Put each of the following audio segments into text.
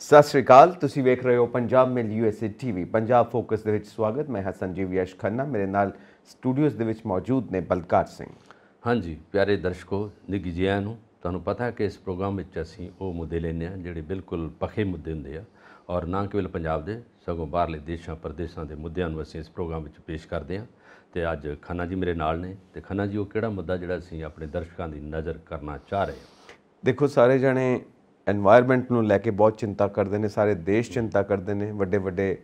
ਸਤਿ ਸ਼੍ਰੀ ਅਕਾਲ ਤੁਸੀਂ ਵੇਖ ਰਹੇ ਹੋ Punjab mail USA TV Punjab focus ਦੇ ਵਿੱਚ ਸਵਾਗਤ ਮੈਂ ਹਾਂ ਸੰਜੀਵ ਯਸ਼ ਖੰਨਾ ਮੇਰੇ ਨਾਲ ਸਟੂਡੀਓਜ਼ ਦੇ ਵਿੱਚ ਮੌਜੂਦ ਨੇ ਬਲਕਾਰ ਸਿੰਘ ਹਾਂਜੀ ਪਿਆਰੇ ਦਰਸ਼ਕੋ ਨਿੱਗੀ ਜੀਆਂ ਨੂੰ ਤੁਹਾਨੂੰ ਪਤਾ ਹੈ ਕਿ ਇਸ ਪ੍ਰੋਗਰਾਮ ਵਿੱਚ ਅਸੀਂ ਉਹ ਮੁੱਦੇ ਲੈਨੇ ਆ ਜਿਹੜੇ ਬਿਲਕੁਲ ਪਖੇ ਮੁੱਦੇ ਹੁੰਦੇ ਆ ਔਰ ਨਾ ਕੇਵਲ ਪੰਜਾਬ ਦੇ ਸਗੋਂ ਬਾਹਰਲੇ ਦੇਸ਼ਾਂ ਪਰਦੇਸਾਂ ਦੇ ਮੁੱਦਿਆਂ ਨੂੰ ਅਸੀਂ ਇਸ ਪ੍ਰੋਗਰਾਮ ਵਿੱਚ ਪੇਸ਼ ਕਰਦੇ ਆ ਤੇ ਅੱਜ ਖੰਨਾ ਜੀ ਮੇਰੇ ਨਾਲ ਨੇ ਤੇ ਖੰਨਾ ਜੀ ਉਹ ਕਿਹੜਾ ਮੁੱਦਾ ਜਿਹੜਾ ਅਸੀਂ ਆਪਣੇ ਦਰਸ਼ਕਾਂ ਦੀ ਨਜ਼ਰ ਕਰਨਾ ਚਾਹ ਰਹੇ ਦੇਖੋ ਸਾਰੇ ਜਣੇ এনवायरमेंट ਨੂੰ ਲੈ ਕੇ ਬਹੁਤ ਚਿੰਤਾ ਕਰਦੇ ਨੇ ਸਾਰੇ ਦੇਸ਼ ਚਿੰਤਾ ਕਰਦੇ ਨੇ ਵੱਡੇ ਵੱਡੇ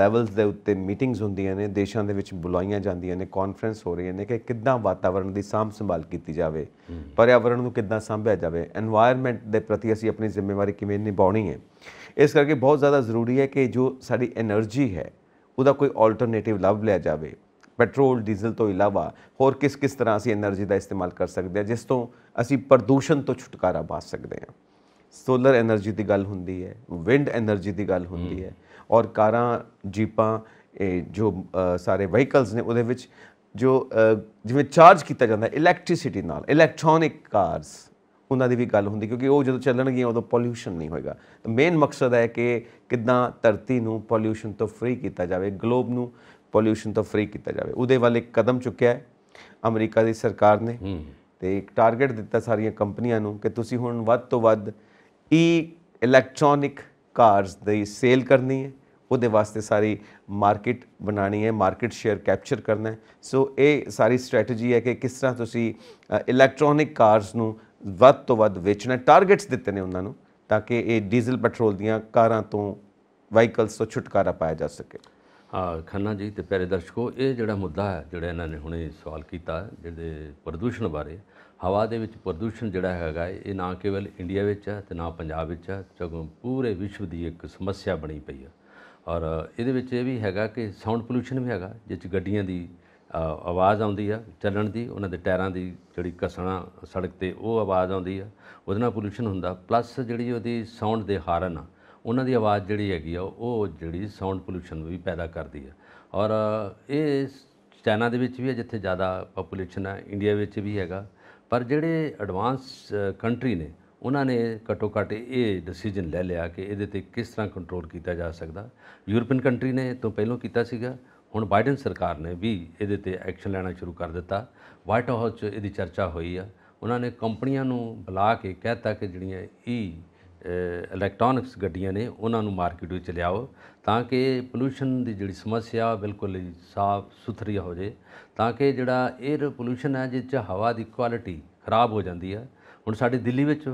ਲੈਵਲਸ ਦੇ ਉੱਤੇ ਮੀਟਿੰਗਸ ਹੁੰਦੀਆਂ ਨੇ ਦੇਸ਼ਾਂ ਦੇ ਵਿੱਚ ਬੁਲਾਈਆਂ ਜਾਂਦੀਆਂ ਨੇ ਕਾਨਫਰੰਸ ਹੋ ਰਹੀਆਂ ਨੇ ਕਿ ਕਿੱਦਾਂ ਵਾਤਾਵਰਣ ਦੀ ਸਾਂਭ ਸੰਭਾਲ ਕੀਤੀ ਜਾਵੇ ਪਰਿਆਵਰਣ ਨੂੰ ਕਿੱਦਾਂ ਸਾਂਭਿਆ ਜਾਵੇ এনवायरमेंट ਦੇ ਪ੍ਰਤੀ ਅਸੀਂ ਆਪਣੀ ਜ਼ਿੰਮੇਵਾਰੀ ਕਿਵੇਂ ਨਿਭਾਉਣੀ ਹੈ ਇਸ ਕਰਕੇ ਬਹੁਤ ਜ਼ਿਆਦਾ ਜ਼ਰੂਰੀ ਹੈ ਕਿ ਜੋ ਸਾਡੀ એનર્ਜੀ ਹੈ ਉਹਦਾ ਕੋਈ ਆਲਟਰਨੇਟਿਵ ਲੱਭ ਲਿਆ ਜਾਵੇ ਪੈਟਰੋਲ ਡੀਜ਼ਲ ਤੋਂ ਇਲਾਵਾ ਹੋਰ ਕਿਸ ਕਿਸ ਤਰ੍ਹਾਂ ਅਸੀਂ એનર્ਜੀ ਦਾ ਇਸਤੇਮਾਲ ਕਰ ਸਕਦੇ ਹਾਂ ਜਿਸ ਤੋਂ ਅਸੀਂ ਪ੍ਰਦੂਸ਼ਣ ਤੋਂ ਛੁਟਕਾਰਾ ਪਾ ਸਕਦੇ ਹਾਂ ਸੋਲਰ એનર્ਜੀ ਦੀ ਗੱਲ ਹੁੰਦੀ ਹੈ ਵਿੰਡ એનર્ਜੀ ਦੀ ਗੱਲ ਹੁੰਦੀ ਹੈ ਔਰ ਕਾਰਾਂ ਜੀਪਾਂ ਇਹ ਜੋ ਸਾਰੇ ਵਹੀਕਲਸ ਨੇ ਉਹਦੇ ਵਿੱਚ ਜੋ ਜਿਵੇਂ ਚਾਰਜ ਕੀਤਾ ਜਾਂਦਾ ਇਲੈਕਟ੍ਰਿਸਿਟੀ ਨਾਲ ਇਲੈਕਟ੍ਰੋਨਿਕ ਕਾਰਸ ਉਹਨਾਂ ਦੀ ਵੀ ਗੱਲ ਹੁੰਦੀ ਕਿਉਂਕਿ ਉਹ ਜਦੋਂ ਚੱਲਣਗੇ ਉਦੋਂ ਪੋਲੂਸ਼ਨ ਨਹੀਂ ਹੋਏਗਾ ਤਾਂ ਮੇਨ ਮਕਸਦ ਹੈ ਕਿ ਕਿਦਾਂ ਧਰਤੀ ਨੂੰ ਪੋਲੂਸ਼ਨ ਤੋਂ ਫ੍ਰੀ ਕੀਤਾ ਜਾਵੇ ਗਲੋਬ ਨੂੰ ਪੋਲੂਸ਼ਨ ਤੋਂ ਫ੍ਰੀ ਕੀਤਾ ਜਾਵੇ ਉਹਦੇ ਵੱਲ ਇੱਕ ਕਦਮ ਚੁੱਕਿਆ ਹੈ ਅਮਰੀਕਾ ਦੀ ਸਰਕਾਰ ਨੇ ਤੇ ਇੱਕ ਟਾਰਗੇਟ ਦਿੱਤਾ ਸਾਰੀਆਂ ਕੰਪਨੀਆਂ ਨੂੰ ਕਿ ਤੁਸੀਂ ਹੁਣ ਵੱਧ ਤੋਂ ਵੱਧ ਈ ਇਲੈਕਟ੍ਰੋਨਿਕ ਕਾਰਸ ਦੀ ਸੇਲ ਕਰਨੀ ਹੈ ਉਹਦੇ ਵਾਸਤੇ ਸਾਰੀ ਮਾਰਕੀਟ ਬਣਾਣੀ ਹੈ ਮਾਰਕੀਟ ਸ਼ੇਅਰ ਕੈਪਚਰ ਕਰਨਾ ਹੈ ਸੋ ਇਹ ਸਾਰੀ ਸਟ੍ਰੈਟਜੀ ਹੈ ਕਿ ਕਿਸ ਤਰ੍ਹਾਂ ਤੁਸੀਂ ਇਲੈਕਟ੍ਰੋਨਿਕ ਕਾਰਸ ਨੂੰ ਵੱਧ ਤੋਂ ਵੱਧ ਵੇਚਣਾ ਟਾਰਗੇਟਸ ਦਿੱਤੇ ਨੇ ਉਹਨਾਂ ਨੂੰ ਤਾਂ ਕਿ ਇਹ ਡੀਜ਼ਲ ਪੈਟਰੋਲ ਦੀਆਂ ਕਾਰਾਂ ਤੋਂ ਵਾਹਕਲਸ ਤੋਂ ਛੁਟਕਾਰਾ ਪਾਇਆ ਜਾ ਸਕੇ ਖੰਨਾ ਜੀ ਤੇ ਪਿਆਰੇ ਦਰਸ਼ਕੋ ਇਹ ਜਿਹੜਾ ਮੁੱਦਾ ਹੈ ਜਿਹੜਾ ਇਹਨਾਂ ਨੇ ਹੁਣੇ ਸਵਾਲ ਕੀਤਾ ਜਿਹਦੇ ਪ੍ਰਦੂਸ਼ਣ ਬਾਰੇ ਹਵਾ ਦੇ ਵਿੱਚ ਪ੍ਰਦੂਸ਼ਣ ਜਿਹੜਾ ਹੈਗਾ ਇਹ ਨਾ ਕੇਵਲ ਇੰਡੀਆ ਵਿੱਚ ਹੈ ਤੇ ਨਾ ਪੰਜਾਬ ਵਿੱਚ ਹੈ ਸਗੋਂ ਪੂਰੇ ਵਿਸ਼ਵ ਦੀ ਇੱਕ ਸਮੱਸਿਆ ਬਣੀ ਪਈ ਹੈ ਔਰ ਇਹਦੇ ਵਿੱਚ ਇਹ ਵੀ ਹੈਗਾ ਕਿ ਸਾਊਂਡ ਪੋਲੂਸ਼ਨ ਵੀ ਹੈਗਾ ਜਿੱਚ ਗੱਡੀਆਂ ਦੀ ਆਵਾਜ਼ ਆਉਂਦੀ ਆ ਚੱਲਣ ਦੀ ਉਹਨਾਂ ਦੇ ਟਾਇਰਾਂ ਦੀ ਜਿਹੜੀ ਘਸਣਾ ਸੜਕ ਤੇ ਉਹ ਆਵਾਜ਼ ਆਉਂਦੀ ਆ ਉਹਦੇ ਨਾਲ ਪੋਲੂਸ਼ਨ ਹੁੰਦਾ ਪਲੱਸ ਜਿਹੜੀ ਉਹਦੀ ਸਾਊਂਡ ਦੇ ਹਾਰਨ ਆ ਉਹਨਾਂ ਦੀ ਆਵਾਜ਼ ਜਿਹੜੀ ਹੈਗੀ ਆ ਉਹ ਜਿਹੜੀ ਸਾਊਂਡ ਪੋਲੂਸ਼ਨ ਵੀ ਪੈਦਾ ਕਰਦੀ ਆ ਔਰ ਇਹ ਚਾਈਨਾ ਦੇ ਵਿੱਚ ਵੀ ਹੈ ਜਿੱਥੇ ਜ਼ਿਆਦਾ ਪੋਪੂਲੇਸ਼ਨ ਹੈ ਇੰਡੀਆ ਵਿੱਚ ਵੀ ਹੈਗਾ ਪਰ ਜਿਹੜੇ ਐਡਵਾਂਸ ਕੰਟਰੀ ਨੇ ਉਹਨਾਂ ਨੇ ਘਟੋ ਘਟ ਇਹ ਡਿਸੀਜਨ ਲੈ ਲਿਆ ਕਿ ਇਹਦੇ ਤੇ ਕਿਸ ਤਰ੍ਹਾਂ ਕੰਟਰੋਲ ਕੀਤਾ ਜਾ ਸਕਦਾ ਯੂਰਪੀਅਨ ਕੰਟਰੀ ਨੇ ਤੋਂ ਪਹਿਲਾਂ ਕੀਤਾ ਸੀਗਾ ਹੁਣ ਬਾਈਡਨ ਸਰਕਾਰ ਨੇ ਵੀ ਇਹਦੇ ਤੇ ਐਕਸ਼ਨ ਲੈਣਾ ਸ਼ੁਰੂ ਕਰ ਦਿੱਤਾ ਵਾਈਟ ਹਾਊਸ 'ਚ ਇਹਦੀ ਚਰਚਾ ਹੋਈ ਆ ਉਹਨਾਂ ਨੇ ਕੰਪਨੀਆਂ ਨੂੰ ਬੁਲਾ ਕੇ ਕਹਿਤਾ ਕਿ ਜਿਹੜੀਆਂ ਈ ਇਲੈਕਟ੍ਰੋਨਿਕਸ ਗੱਡੀਆਂ ਨੇ ਉਹਨਾਂ ਨੂੰ ਮਾਰਕੀਟ ਵਿੱਚ ਲਿਆਓ ਤਾਂ ਕਿ ਪੋਲੂਸ਼ਨ ਦੀ ਜਿਹੜੀ ਸਮੱਸਿਆ ਬਿਲਕੁਲ ਸਾਫ਼ ਸੁਥਰੀ ਹੋ ਜੇ ਤਾਂ ਕਿ ਜਿਹੜਾ 에ਅਰ ਪੋਲੂਸ਼ਨ ਹੈ ਜਿਸ 'ਚ ਹਵਾ ਦੀ ਕੁਆਲਿਟੀ ਖਰਾਬ ਹੋ ਜਾਂਦੀ ਹੈ ਹੁਣ ਸਾਡੇ ਦਿੱਲੀ ਵਿੱਚ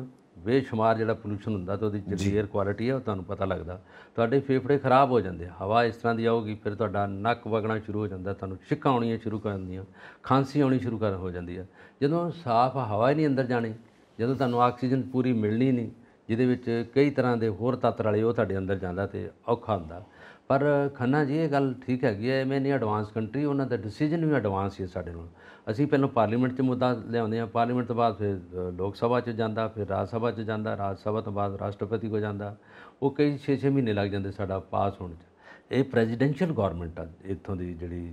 ਬੇਸ਼ੁਮਾਰ ਜਿਹੜਾ ਪੋਲੂਸ਼ਨ ਹੁੰਦਾ ਤਾਂ ਉਹਦੀ ਜਿਹੜੀ 에ਅਰ ਕੁਆਲਿਟੀ ਹੈ ਉਹ ਤੁਹਾਨੂੰ ਪਤਾ ਲੱਗਦਾ ਤੁਹਾਡੇ ਫੇਫੜੇ ਖਰਾਬ ਹੋ ਜਾਂਦੇ ਹਵਾ ਇਸ ਤਰ੍ਹਾਂ ਦੀ ਆਉਗੀ ਫਿਰ ਤੁਹਾਡਾ ਨੱਕ ਵਗਣਾ ਸ਼ੁਰੂ ਹੋ ਜਾਂਦਾ ਤੁਹਾਨੂੰ ਛਿੱਕਾਂ ਆਉਣੀਆਂ ਸ਼ੁਰੂ ਕਰ ਜਾਂਦੀਆਂ ਖਾਂਸੀ ਆਉਣੀ ਸ਼ੁਰੂ ਕਰ ਹੋ ਜਾਂਦੀ ਹੈ ਜਦੋਂ ਸਾਫ਼ ਹਵਾ ਹੀ ਨਹੀਂ ਅੰਦਰ ਜਾਣੀ ਜਦੋਂ ਤੁਹਾਨੂੰ ਆਕਸੀਜਨ ਪੂਰੀ ਮਿਲਣੀ ਨਹੀਂ ਜਿਹਦੇ ਵਿੱਚ ਕਈ ਤਰ੍ਹਾਂ ਦੇ ਹੋਰ ਤੱਤ ਵਾਲੇ ਉਹ ਤੁਹਾਡੇ ਅੰਦਰ ਜਾਂਦਾ ਤੇ ਔਖਾ ਹੁੰਦਾ ਪਰ ਖੰਨਾ ਜੀ ਇਹ ਗੱਲ ਠੀਕ ਹੈਗੀ ਹੈ ਮੈਂ ਨਹੀਂ ਐਡਵਾਂਸ ਕੰਟਰੀ ਉਹਨਾਂ ਦਾ ਡਿਸੀਜਨ ਵੀ ਐਡਵਾਂਸ ਹੀ ਹੈ ਸਾਡੇ ਨਾਲ ਅਸੀਂ ਪਹਿਲਾਂ ਪਾਰਲੀਮੈਂਟ 'ਚ ਮੁੱਦਾ ਲਿਆਉਂਦੇ ਆ ਪਾਰਲੀਮੈਂਟ ਤੋਂ ਬਾਅਦ ਫਿਰ ਲੋਕ ਸਭਾ 'ਚ ਜਾਂਦਾ ਫਿਰ ਰਾਜ ਸਭਾ 'ਚ ਜਾਂਦਾ ਰਾਜ ਸਭਾ ਤੋਂ ਬਾਅਦ ਰਾਸ਼ਟਰਪਤੀ ਕੋ ਜਾਂਦਾ ਉਹ ਕਈ 6-6 ਮਹੀਨੇ ਲੱਗ ਜਾਂਦੇ ਸਾਡਾ ਪਾਸ ਹੋਣ 'ਚ ਇਹ ਪ੍ਰੈਜ਼ੀਡੈਂਸ਼ੀਅਲ ਗਵਰਨਮੈਂਟ ਆ ਇੱਥੋਂ ਦੀ ਜਿਹੜੀ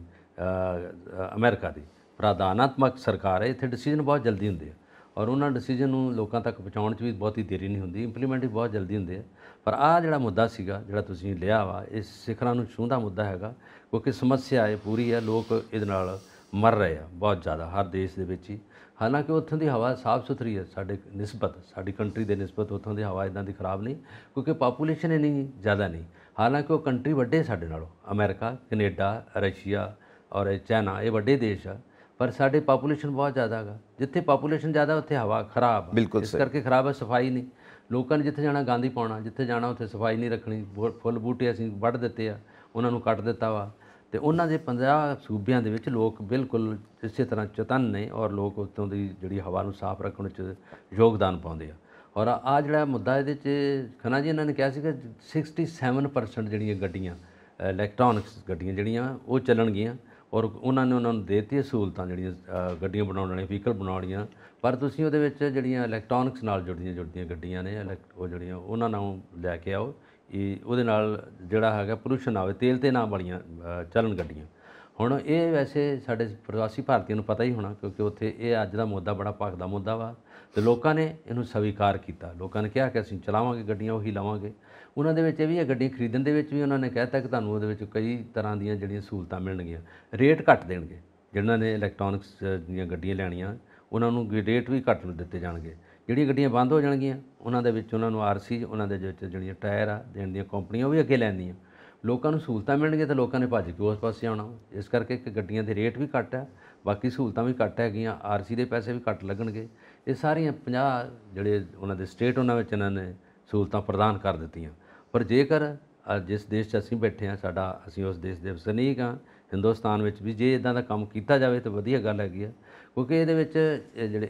ਅਮਰੀਕਾ ਦੀ ਪ੍ਰਧਾਨਾਤਮਕ ਸਰਕਾਰ ਹੈ ਇੱਥੇ ਡਿਸੀਜਨ ਬਹੁਤ ਜਲਦੀ ਹੁੰਦੇ ਆ ਔਰ ਉਹਨਾਂ ਡਿਸੀਜਨ ਨੂੰ ਲੋਕਾਂ ਤੱਕ ਪਹੁੰਚਾਉਣ 'ਚ ਵੀ ਬਹੁਤੀ ਦੇਰੀ ਨਹੀਂ ਹੁੰਦੀ ਇੰਪਲੀਮੈਂਟ ਵੀ ਬਹੁਤ ਜਲਦੀ ਹੁੰਦੇ ਆ ਪਰ ਆ ਜਿਹੜਾ ਮੁੱਦਾ ਸੀਗਾ ਜਿਹੜਾ ਤੁਸੀਂ ਲਿਆ ਵਾ ਇਸ ਸਿਖਰਾਂ ਨੂੰ ਛੂੰਦਾ ਮੁੱਦਾ ਹੈਗਾ ਕਿਉਂਕਿ ਸਮੱਸਿਆ ਹੈ ਪੂਰੀ ਹੈ ਲੋਕ ਇਹਦੇ ਨਾਲ ਮਰ ਰਹੇ ਆ ਬਹੁਤ ਜ਼ਿਆਦਾ ਹਰ ਦੇਸ਼ ਦੇ ਵਿੱਚ ਹੀ ਹਾਲਾਂਕਿ ਉੱਥੋਂ ਦੀ ਹਵਾ ਸਾਫ਼ ਸੁਥਰੀ ਹੈ ਸਾਡੇ ਨਿਸਬਤ ਸਾਡੀ ਕੰਟਰੀ ਦੇ ਨਿਸਬਤ ਉੱਥੋਂ ਦੀ ਹਵਾ ਇਦਾਂ ਦੀ ਖਰਾਬ ਨਹੀਂ ਕਿਉਂਕਿ ਪਾਪੂਲੇਸ਼ਨ ਹੀ ਨਹੀਂ ਜ਼ਿਆਦਾ ਨਹੀਂ ਹਾਲਾਂਕਿ ਉਹ ਕੰਟਰੀ ਵੱਡੇ ਸਾਡੇ ਨਾਲੋਂ ਅਮਰੀਕਾ ਕੈਨੇਡਾ ਰਸ਼ੀਆ ਔਰ ਚਾਈਨਾ ਇਹ ਵੱਡੇ ਦੇਸ਼ ਆ ਪਰ ਸਾਡੇ ਪਾਪੂਲੇਸ਼ਨ ਬਹੁਤ ਜ਼ਿਆਦਾ ਹੈਗਾ ਜਿੱਥੇ ਪਾਪੂਲੇਸ਼ਨ ਜ਼ਿਆਦਾ ਉੱਥੇ ਹਵਾ ਖਰਾਬ ਇਸ ਕਰਕੇ ਖਰਾਬ ਹੈ ਸਫਾਈ ਨਹੀਂ ਲੋਕਾਂ ਨੇ ਜਿੱਥੇ ਜਾਣਾ ਗਾਂਧੀ ਪਾਉਣਾ ਜਿੱਥੇ ਜਾਣਾ ਉੱਥੇ ਸਫਾਈ ਨਹੀਂ ਰੱਖਣੀ ਫੁੱਲ ਬੂਟੇ ਅਸੀਂ ਵੱਢ ਦਿੱਤੇ ਆ ਉਹਨਾਂ ਨੂੰ ਕੱਟ ਦਿੱਤਾ ਵਾ ਤੇ ਉਹਨਾਂ ਦੇ 50 ਸੂਬਿਆਂ ਦੇ ਵਿੱਚ ਲੋਕ ਬਿਲਕੁਲ ਇਸੇ ਤਰ੍ਹਾਂ ਚਤਨ ਨੇ ਔਰ ਲੋਕ ਉਤੋਂ ਦੀ ਜਿਹੜੀ ਹਵਾ ਨੂੰ ਸਾਫ਼ ਰੱਖਣ ਵਿੱਚ ਯੋਗਦਾਨ ਪਾਉਂਦੇ ਆ ਔਰ ਆ ਜਿਹੜਾ ਮੁੱਦਾ ਇਹਦੇ 'ਚ ਖਨਾ ਜੀ ਇਹਨਾਂ ਨੇ ਕਿਹਾ ਸੀ ਕਿ 67% ਜਿਹੜੀਆਂ ਗੱਡੀਆਂ ਇਲੈਕਟ੍ਰੋਨਿਕਸ ਗੱਡੀਆਂ ਜਿਹੜੀਆਂ ਉਹ ਚੱਲਣਗੀਆਂ ਔਰ ਉਹਨਾਂ ਨੇ ਉਹਨਾਂ ਨੂੰ ਦੇਤੀ ਸਹੂਲਤਾਂ ਜਿਹੜੀਆਂ ਗੱਡੀਆਂ ਬਣਾਉਣ ਵਾਲੇ ਵਹੀਕਲ ਬਣਾਉਣੀਆਂ ਪਰ ਤੁਸੀਂ ਉਹਦੇ ਵਿੱਚ ਜਿਹੜੀਆਂ ਇਲੈਕਟ੍ਰੋਨਿਕਸ ਨਾਲ ਜੁੜੀਆਂ ਜੁੜਦੀਆਂ ਗੱਡੀਆਂ ਨੇ ਉਹ ਜਿਹੜੀਆਂ ਉਹਨਾਂ ਨੂੰ ਲੈ ਕੇ ਆਓ ਇਹ ਉਹਦੇ ਨਾਲ ਜਿਹੜਾ ਹੈਗਾ ਪੋਲੂਸ਼ਨ ਆਵੇ ਤੇਲ ਤੇ ਨਾ ਬਣੀਆਂ ਚੱਲਣ ਗੱਡੀਆਂ ਹੁਣ ਇਹ ਵੈਸੇ ਸਾਡੇ ਪ੍ਰਵਾਸੀ ਭਾਰਤੀਆਂ ਨੂੰ ਪਤਾ ਹੀ ਹੋਣਾ ਕਿਉਂਕਿ ਉੱਥੇ ਇਹ ਅੱਜ ਦਾ ਮੁੱਦਾ ਬੜਾ ਦਾ ਮੁੱਦਾ ਵਾ ਤੇ ਲੋਕਾਂ ਨੇ ਇਹਨੂੰ ਸਵੀਕਾਰ ਕੀਤਾ ਲੋਕਾਂ ਨੇ ਕਿਹਾ ਕਿ ਅਸੀਂ ਚਲਾਵਾਂਗੇ ਗੱਡੀਆਂ ਉਹੀ ਲਾਵਾਂਗੇ ਉਹਨਾਂ ਦੇ ਵਿੱਚ ਇਹ ਵੀ ਹੈ ਗੱਡੀ ਖਰੀਦਣ ਦੇ ਵਿੱਚ ਵੀ ਉਹਨਾਂ ਨੇ ਕਹਿਤਾ ਕਿ ਤੁਹਾਨੂੰ ਉਹਦੇ ਵਿੱਚ ਕਈ ਤਰ੍ਹਾਂ ਦੀਆਂ ਜਿਹੜੀਆਂ ਸਹੂਲਤਾਂ ਮਿਲਣਗੀਆਂ ਰੇਟ ਘੱਟ ਦੇਣਗੇ ਜਿਨ੍ਹਾਂ ਨੇ ਇਲੈਕਟ੍ਰੋਨਿਕਸ ਦੀਆਂ ਗੱਡੀਆਂ ਲੈਣੀਆਂ ਉਹਨਾਂ ਨੂੰ ਰੇਟ ਵੀ ਘੱਟ ਦਿੱਤੇ ਜਾਣਗੇ ਜਿਹੜੀਆਂ ਗੱਡੀਆਂ ਬੰਦ ਹੋ ਜਾਣਗੀਆਂ ਉਹਨਾਂ ਦੇ ਵਿੱਚ ਉਹਨਾਂ ਨੂੰ ਆਰਸੀ ਉਹਨਾਂ ਦੇ ਵਿੱਚ ਜਿਹੜੀਆਂ ਟਾਇਰ ਆ ਦੇਣ ਦੀਆਂ ਕੰਪਨੀਆਂ ਉਹ ਵੀ ਅੱਗੇ ਲੈਂਦੀਆਂ ਲੋਕਾਂ ਨੂੰ ਸਹੂਲਤਾਂ ਮਿਲਣਗੀਆਂ ਤਾਂ ਲੋਕਾਂ ਨੇ ਭੱਜ ਕੇ ਉਸ ਪਾਸੇ ਆਉਣਾ ਇਸ ਕਰਕੇ ਕਿ ਗੱਡੀਆਂ ਦੇ ਰੇਟ ਵੀ ਘੱਟ ਆ ਬਾਕੀ ਸਹੂਲਤਾਂ ਵੀ ਘੱਟ ਹੈਗੀਆਂ ਆਰਸੀ ਦੇ ਪੈਸੇ ਵੀ ਘੱਟ ਲੱਗਣਗੇ ਇਹ ਸਾਰੀਆਂ 50 ਜਿਹੜੇ ਉਹਨਾਂ ਦੇ ਸਟੇਟ ਉਹਨਾਂ ਵਿੱਚ ਇਹਨਾਂ ਨੇ ਸਹੂਲਤਾਂ ਪ੍ਰਦਾਨ ਕਰ ਦਿੱਤੀਆਂ ਪਰ ਜੇਕਰ ਜਿਸ ਦੇਸ਼ 'ਚ ਅਸੀਂ ਬੈਠੇ ਆ ਸਾਡਾ ਅਸੀਂ ਉਸ ਦੇਸ਼ ਦੇ ਵਸਨੀਕ ਆ ਹਿੰਦੁਸਤਾਨ ਵਿੱਚ ਵੀ ਜੇ ਇਦਾਂ ਦਾ ਕੰਮ ਕੀਤਾ ਜਾਵੇ ਤਾਂ ਵਧੀਆ ਗੱਲ ਹੈਗੀ ਆ ਕਿਉਂਕਿ ਇਹਦੇ ਵਿੱਚ ਜਿਹੜੇ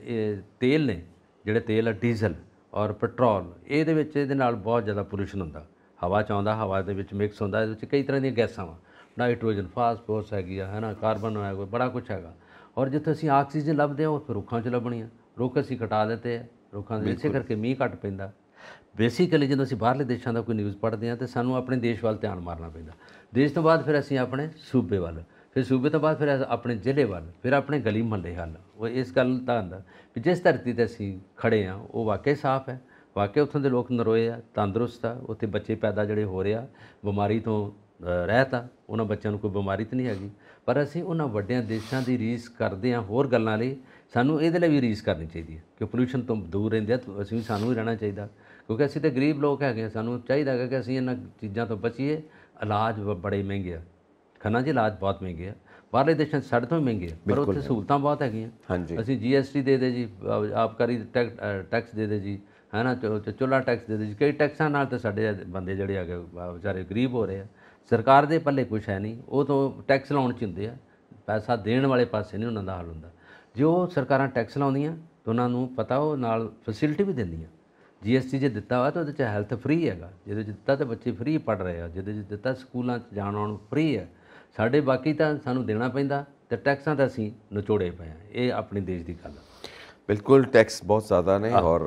ਤੇਲ ਨੇ ਜਿਹੜੇ ਤੇਲ ਆ ਡੀਜ਼ਲ ਔਰ ਪੈਟਰੋਲ ਇਹਦੇ ਵਿੱਚ ਇਹਦੇ ਨਾਲ ਬਹੁਤ ਜ਼ਿਆਦਾ ਪੋਲੂਸ਼ਨ ਹੁੰਦਾ ਹਵਾ ਚ ਆਉਂਦਾ ਹਵਾ ਦੇ ਵਿੱਚ ਮਿਕਸ ਹੁੰਦਾ ਇਹਦੇ ਵਿੱਚ ਕਈ ਤਰ੍ਹਾਂ ਦੀਆਂ ਗੈਸਾਂ ਵਾ ਨਾਈਟ੍ਰੋਜਨ ਫਾਸਫੋਰਸ ਹੈਗੀ ਆ ਹੈਨਾ ਕਾਰਬਨ ਕੋਈ ਬੜਾ ਕੁਝ ਹੈਗਾ ਔਰ ਜਿੱਥੇ ਅਸੀਂ ਆਕਸੀਜਨ ਲੱਭਦੇ ਹਾਂ ਉਹ ਰੁੱਖਾਂ 'ਚ ਲੱਭਣੀ ਆ ਰੁੱਖ ਅਸੀਂ ਘਟਾ ਦਿੱਤੇ ਆ ਰੁੱਖਾਂ ਦੇ ਇਸੇ ਕਰਕੇ ਮੀਂਹ ਘਟ ਪੈਂਦਾ ਬੇਸਿਕਲੀ ਜਦੋਂ ਅਸੀਂ ਬਾਹਰਲੇ ਦੇਸ਼ਾਂ ਦਾ ਕੋਈ ਨਿਊਜ਼ ਪੜ੍ਹਦੇ ਆ ਤੇ ਸਾਨੂੰ ਆਪਣੇ ਦੇਸ਼ ਵੱਲ ਧਿਆਨ ਮਾਰਨਾ ਪੈਂਦਾ ਦੇਸ਼ ਤੋਂ ਬਾਅਦ ਫਿਰ ਅਸੀਂ ਆਪਣੇ ਸੂਬੇ ਵੱਲ ਫਿਰ ਸੂਬੇ ਤੋਂ ਬਾਅਦ ਫਿਰ ਆਪਣੇ ਜ਼ਿਲ੍ਹੇ ਵੱਲ ਫਿਰ ਆਪਣੇ ਗਲੀ ਮੁਹੱਲੇ ਹਨ ਉਹ ਇਸ ਗੱਲ ਦਾ ਹੁੰਦਾ ਕਿ ਜਿਸ ਧਰਤੀ ਤੇ ਅਸੀਂ ਖੜੇ ਆ ਉਹ ਵਾਕਈ ਸਾਫ਼ ਹੈ ਵਾਕਈ ਉੱਥੋਂ ਦੇ ਲੋਕ ਨਰੋਏ ਆ ਤੰਦਰੁਸਤ ਆ ਉੱਥੇ ਬੱਚੇ ਪੈਦਾ ਜਿਹੜੇ ਹੋ ਰਿਹਾ ਬਿਮਾਰੀ ਤੋਂ ਰਹਿਤ ਆ ਉਹਨਾਂ ਬੱਚਿਆਂ ਨੂੰ ਕੋਈ ਬਿਮਾਰੀ ਤਾਂ ਨਹੀਂ ਹੈਗੀ ਪਰ ਅਸੀਂ ਉਹਨਾਂ ਵੱਡਿਆਂ ਦੇਸ਼ਾਂ ਦੀ ਰੀਸ ਕਰਦੇ ਆ ਹੋਰ ਗੱਲਾਂ ਲਈ ਸਾਨੂੰ ਇਹਦੇ ਲਈ ਵੀ ਰੀਸ ਕਰਨੀ ਚਾਹੀਦੀ ਹੈ ਕਿ ਪੋਲੂਸ਼ਨ ਤੋਂ ਦੂਰ ਰਹਿੰਦੇ ਆ ਅਸੀਂ ਵੀ ਸਾਨੂੰ ਹੀ ਰਹਿਣਾ ਚਾਹੀਦਾ ਕਿਉਂਕਿ ਅਸੀਂ ਤਾਂ ਗਰੀਬ ਲੋਕ ਹੈਗੇ ਸਾਨੂੰ ਚਾਹੀਦਾ ਹੈ ਕਿ ਅਸੀਂ ਇਹਨਾਂ ਚੀਜ਼ਾਂ ਤੋਂ ਬਚੀਏ ਇਲਾਜ ਬੜੇ ਮਹਿੰਗੇ ਆ ਖੰਨਾ ਜੀ ਇਲਾਜ ਬਹੁਤ ਮਹਿੰਗੇ ਆ ਬਾਹਰਲੇ ਦੇਸ਼ਾਂ 'ਚ ਸਾਡੇ ਤੋਂ ਵੀ ਮਹਿੰਗੇ ਆ ਪਰ ਉੱਥੇ ਸਹੂਲਤਾਂ ਬਹੁਤ ਹੈਗੀਆਂ ਅਸੀਂ ਜੀਐਸਟੀ ਦੇ ਦੇ ਜੀ ਆਪਕਾਰੀ ਟੈਕਸ ਦੇ ਦੇ ਜੀ ਹੈਨਾ ਨਾ ਚੁੱਲਾ ਟੈਕਸ ਦੇ ਦੇ ਜੀ ਕਈ ਟੈਕਸਾਂ ਨਾਲ ਤੇ ਸਾਡੇ ਬੰਦੇ ਜਿਹੜੇ ਆ ਗਏ ਵਿਚਾਰੇ ਗਰੀਬ ਹੋ ਰਹੇ ਆ ਸਰਕਾਰ ਦੇ ਪੱਲੇ ਕੁਝ ਹੈ ਨਹੀਂ ਉਹ ਤੋਂ ਟੈਕਸ ਲਾਉਣ ਚ ਹੁੰਦੇ ਆ ਪੈਸਾ ਦੇਣ ਵਾਲੇ ਪਾਸੇ ਨਹੀਂ ਉਹਨਾਂ ਦਾ ਹਾਲ ਹੁੰਦਾ ਜੋ ਸਰਕਾਰਾਂ ਟੈਕਸ ਲਾਉਂਦੀਆਂ ਤਾਂ ਉਹਨਾਂ ਨੂੰ ਪਤਾ ਉਹ ਨਾਲ ਫੈਸਿਲਿਟੀ ਵੀ ਦਿੰਦੀਆਂ ਜੀਐਸਟੀ ਜੇ ਦਿੱਤਾ ਹੋਇਆ ਤਾਂ ਉਹਦੇ ਚ ਹੈਲਥ ਫ੍ਰੀ ਹੈਗਾ ਜਿਹਦੇ ਚ ਦਿੱਤਾ ਤੇ ਬੱਚੇ ਫ੍ਰੀ ਪੜ ਰਹੇ ਆ ਜਿਹਦੇ ਚ ਦਿੱਤਾ ਸਕੂਲਾਂ ਚ ਜਾਣ ਆਉਣ ਫ੍ਰੀ ਹੈ ਸਾਡੇ ਬਾਕੀ ਤਾਂ ਸਾਨੂੰ ਦੇਣਾ ਪੈਂਦਾ ਤੇ ਟੈਕਸਾਂ ਤਾਂ ਅਸੀਂ ਨਚੋੜੇ ਪਏ ਆ ਇਹ ਆਪਣੇ ਦੇਸ਼ ਦੀ ਗੱਲ ਬਿਲਕੁਲ ਟੈਕਸ ਬਹੁਤ ਜ਼ਿਆਦਾ ਨੇ ਔਰ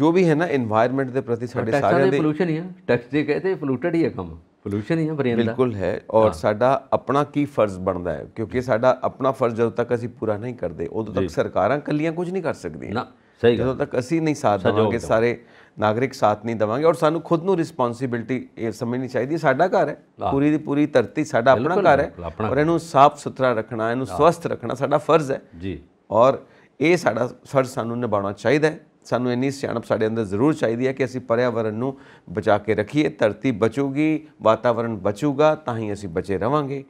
ਜੋ ਵੀ ਹੈ ਨਾ এনवायरमेंट ਦੇ ਪ੍ਰਤੀ ਸਾਡੇ ਸਾਰਿਆਂ ਦੇ ਪੋਲੂਸ਼ਨ ਹੀ ਆ ਟੈਕਸ ਦੇ ਕਹਤੇ ਪੋਲੂਟਡ ਹੀ ਆ ਕੰਮ ਪੋਲੂਸ਼ਨ ਹੀ ਆ ਬਰੇਨ ਦਾ ਬਿਲਕੁਲ ਹੈ ਔਰ ਸਾਡਾ ਆਪਣਾ ਕੀ ਫਰਜ਼ ਬਣਦਾ ਹੈ ਕਿਉਂਕਿ ਸਾਡਾ ਆਪਣਾ ਫਰਜ਼ ਜਦੋਂ ਤੱਕ ਅਸੀਂ ਪੂਰਾ ਨਹੀਂ ਕਰਦੇ ਉਦੋਂ ਤੱਕ ਸਰਕਾਰਾਂ ਕੱਲੀਆਂ ਕੁਝ ਨਹੀਂ ਕਰ ਸਕਦੀਆਂ ਨਾ ਸਹੀ ਜਦੋਂ ਤੱਕ ਅਸੀਂ ਨਹੀਂ ਸਾਥ ਦੇਵਾਂਗੇ ਸਾਰੇ ਨਾਗਰਿਕ ਸਾਥ ਨਹੀਂ ਦਵਾਂਗੇ ਔਰ ਸਾਨੂੰ ਖੁਦ ਨੂੰ ਰਿਸਪੌਂਸਿਬਿਲਟੀ ਇਹ ਸਮਝਣੀ ਚਾਹੀਦੀ ਹੈ ਸਾਡਾ ਘਰ ਹੈ ਪੂਰੀ ਦੀ ਪੂਰੀ ਧਰਤੀ ਸਾਡਾ ਆਪਣਾ ਘਰ ਹੈ ਔਰ ਇਹਨੂੰ ਸਾਫ਼ ਸੁਥਰਾ ਰੱਖਣਾ ਇਹਨੂੰ ਸਵਸਥ ਰੱਖਣਾ ਸਾਡਾ ਫਰਜ਼ ਹੈ ਜੀ ਔਰ ਇਹ ਸਾਡਾ ਫਰਜ਼ ਸਾਨੂੰ ਨਿਭਾਉਣਾ ਚਾਹੀਦਾ ਹੈ ਸਾਨੂੰ ਇੰਨੀ ਸਿਆਣਪ ਸਾਡੇ ਅੰਦਰ ਜ਼ਰੂਰ ਚਾਹੀਦੀ ਹੈ ਕਿ ਅਸੀਂ ਪਰਿਆਵਰਣ ਨੂੰ ਬਚਾ ਕੇ ਰੱਖੀਏ ਧਰਤੀ ਬਚੂਗੀ ਵਾਤਾਵਰਣ ਬਚੂਗਾ ਤਾਂ ਹੀ ਅਸੀਂ ਬਚੇ ਰਵਾਂਗੇ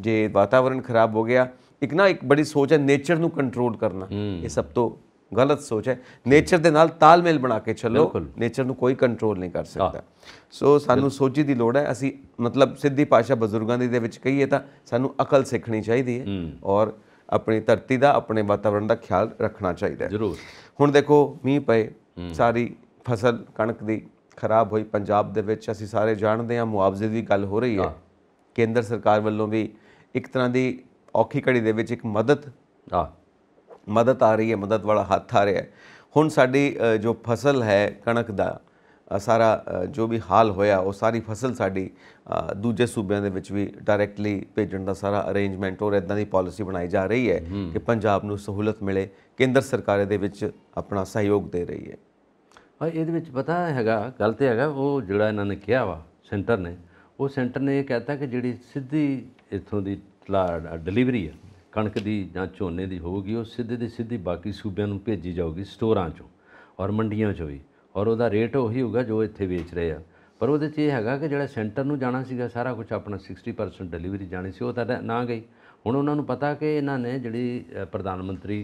ਜੇ ਵਾਤਾਵਰਣ ਖਰਾਬ ਹੋ ਗਿਆ ਇੱਕ ਨਾ ਇੱਕ ਬੜੀ ਸੋਚ ਹੈ ਨੇਚਰ ਨੂੰ ਕੰਟਰੋਲ ਕਰਨਾ ਇਹ ਸਭ ਤੋਂ ਗਲਤ ਸੋਚ ਹੈ ਨੇਚਰ ਦੇ ਨਾਲ ਤਾਲਮੇਲ ਬਣਾ ਕੇ ਚੱਲੋ ਨੇਚਰ ਨੂੰ ਕੋਈ ਕੰਟਰੋਲ ਨਹੀਂ ਕਰ ਸਕਦਾ ਸੋ ਸਾਨੂੰ ਸੋਚੀ ਦੀ ਲੋੜ ਹੈ ਅਸੀਂ ਮਤਲਬ ਸਿੱਧੀ ਪਾਸ਼ਾ ਬਜ਼ੁਰਗਾਂ ਦੀ ਦੇ ਵਿੱਚ ਕਹੀਏ ਤਾਂ ਸਾਨੂੰ ਅਕਲ ਸਿੱਖਣੀ ਚਾਹੀਦੀ ਹੈ ਔਰ ਆਪਣੀ ਧਰਤੀ ਦਾ ਆਪਣੇ ਵਾਤਾਵਰਣ ਦਾ ਖਿਆਲ ਰੱਖਣਾ ਚਾਹੀਦਾ ਹੈ ਜ਼ਰੂਰ ਹੁਣ ਦੇਖੋ ਮੀਂਹ ਪਏ ਸਾਰੀ ਫਸਲ ਕਣਕ ਦੀ ਖਰਾਬ ਹੋਈ ਪੰਜਾਬ ਦੇ ਵਿੱਚ ਅਸੀਂ ਸਾਰੇ ਜਾਣਦੇ ਹਾਂ ਮੁਆਵਜ਼ੇ ਦੀ ਗੱਲ ਹੋ ਰਹੀ ਹੈ ਕੇਂਦਰ ਸਰਕਾਰ ਵੱਲੋਂ ਵੀ ਇੱਕ ਤਰ੍ਹਾਂ ਦੀ ਔਖੀ ਘੜੀ ਦੇ ਵਿੱਚ ਇੱਕ ਮਦਦ ਆ ਮਦਦ ਆ ਰਹੀ ਹੈ ਮਦਦ ਵਾਲਾ ਹੱਥ ਆ ਰਿਹਾ ਹੈ ਹੁਣ ਸਾਡੀ ਜੋ ਫਸਲ ਹੈ ਕਣਕ ਦਾ ਸਾਰਾ ਜੋ ਵੀ ਹਾਲ ਹੋਇਆ ਉਹ ਸਾਰੀ ਫਸਲ ਸਾਡੀ ਦੂਜੇ ਸੂਬਿਆਂ ਦੇ ਵਿੱਚ ਵੀ ਡਾਇਰੈਕਟਲੀ ਭੇਜਣ ਦਾ ਸਾਰਾ ਅਰੇਂਜਮੈਂਟ ਔਰ ਇਦਾਂ ਦੀ ਪਾਲਿਸੀ ਬਣਾਈ ਜਾ ਰਹੀ ਹੈ ਕਿ ਪੰਜਾਬ ਨੂੰ ਸਹੂਲਤ ਮਿਲੇ ਕੇਂਦਰ ਸਰਕਾਰ ਦੇ ਵਿੱਚ ਆਪਣਾ ਸਹਿਯੋਗ ਦੇ ਰਹੀ ਹੈ ਹਾਂ ਇਹਦੇ ਵਿੱਚ ਪਤਾ ਹੈਗਾ ਗੱਲ ਤੇ ਹੈਗਾ ਉਹ ਜਿਹੜਾ ਇਹਨਾਂ ਨੇ ਕਿਹਾ ਵਾ ਸੈਂਟਰ ਨੇ ਉਹ ਸੈਂਟਰ ਨੇ ਇਹ ਕਹਿਤਾ ਕਿ ਜਿਹੜੀ ਸਿੱਧੀ ਇਥੋਂ ਦੀ ਡਿਲੀਵਰੀ ਹੈ ਕਣਕ ਦੀ ਜਾਂ ਝੋਨੇ ਦੀ ਹੋਊਗੀ ਉਹ ਸਿੱਧੇ ਦੇ ਸਿੱਧੀ ਬਾਕੀ ਸੂਬਿਆਂ ਨੂੰ ਭੇਜੀ ਜਾਊਗੀ ਸਟੋਰਾਂ 'ਚੋਂ ਔਰ ਮੰਡੀਆਂ 'ਚੋਂ ਵੀ ਔਰ ਉਹਦਾ ਰੇਟ ਉਹੀ ਹੋਊਗਾ ਜੋ ਇੱਥੇ ਵੇਚ ਰਹੇ ਆ ਪਰ ਉਹਦੇ 'ਚ ਇਹ ਹੈਗਾ ਕਿ ਜਿਹੜਾ ਸੈਂਟਰ ਨੂੰ ਜਾਣਾ ਸੀਗਾ ਸਾਰਾ ਕੁਝ ਆਪਣਾ 60% ਡਿਲੀਵਰੀ ਜਾਣੀ ਸੀ ਉਹ ਤਾਂ ਨਾ ਗਈ ਹੁਣ ਉਹਨਾਂ ਨੂੰ ਪਤਾ ਕਿ ਇਹਨਾਂ ਨੇ ਜਿਹੜੀ ਪ੍ਰਧਾਨ ਮੰਤਰੀ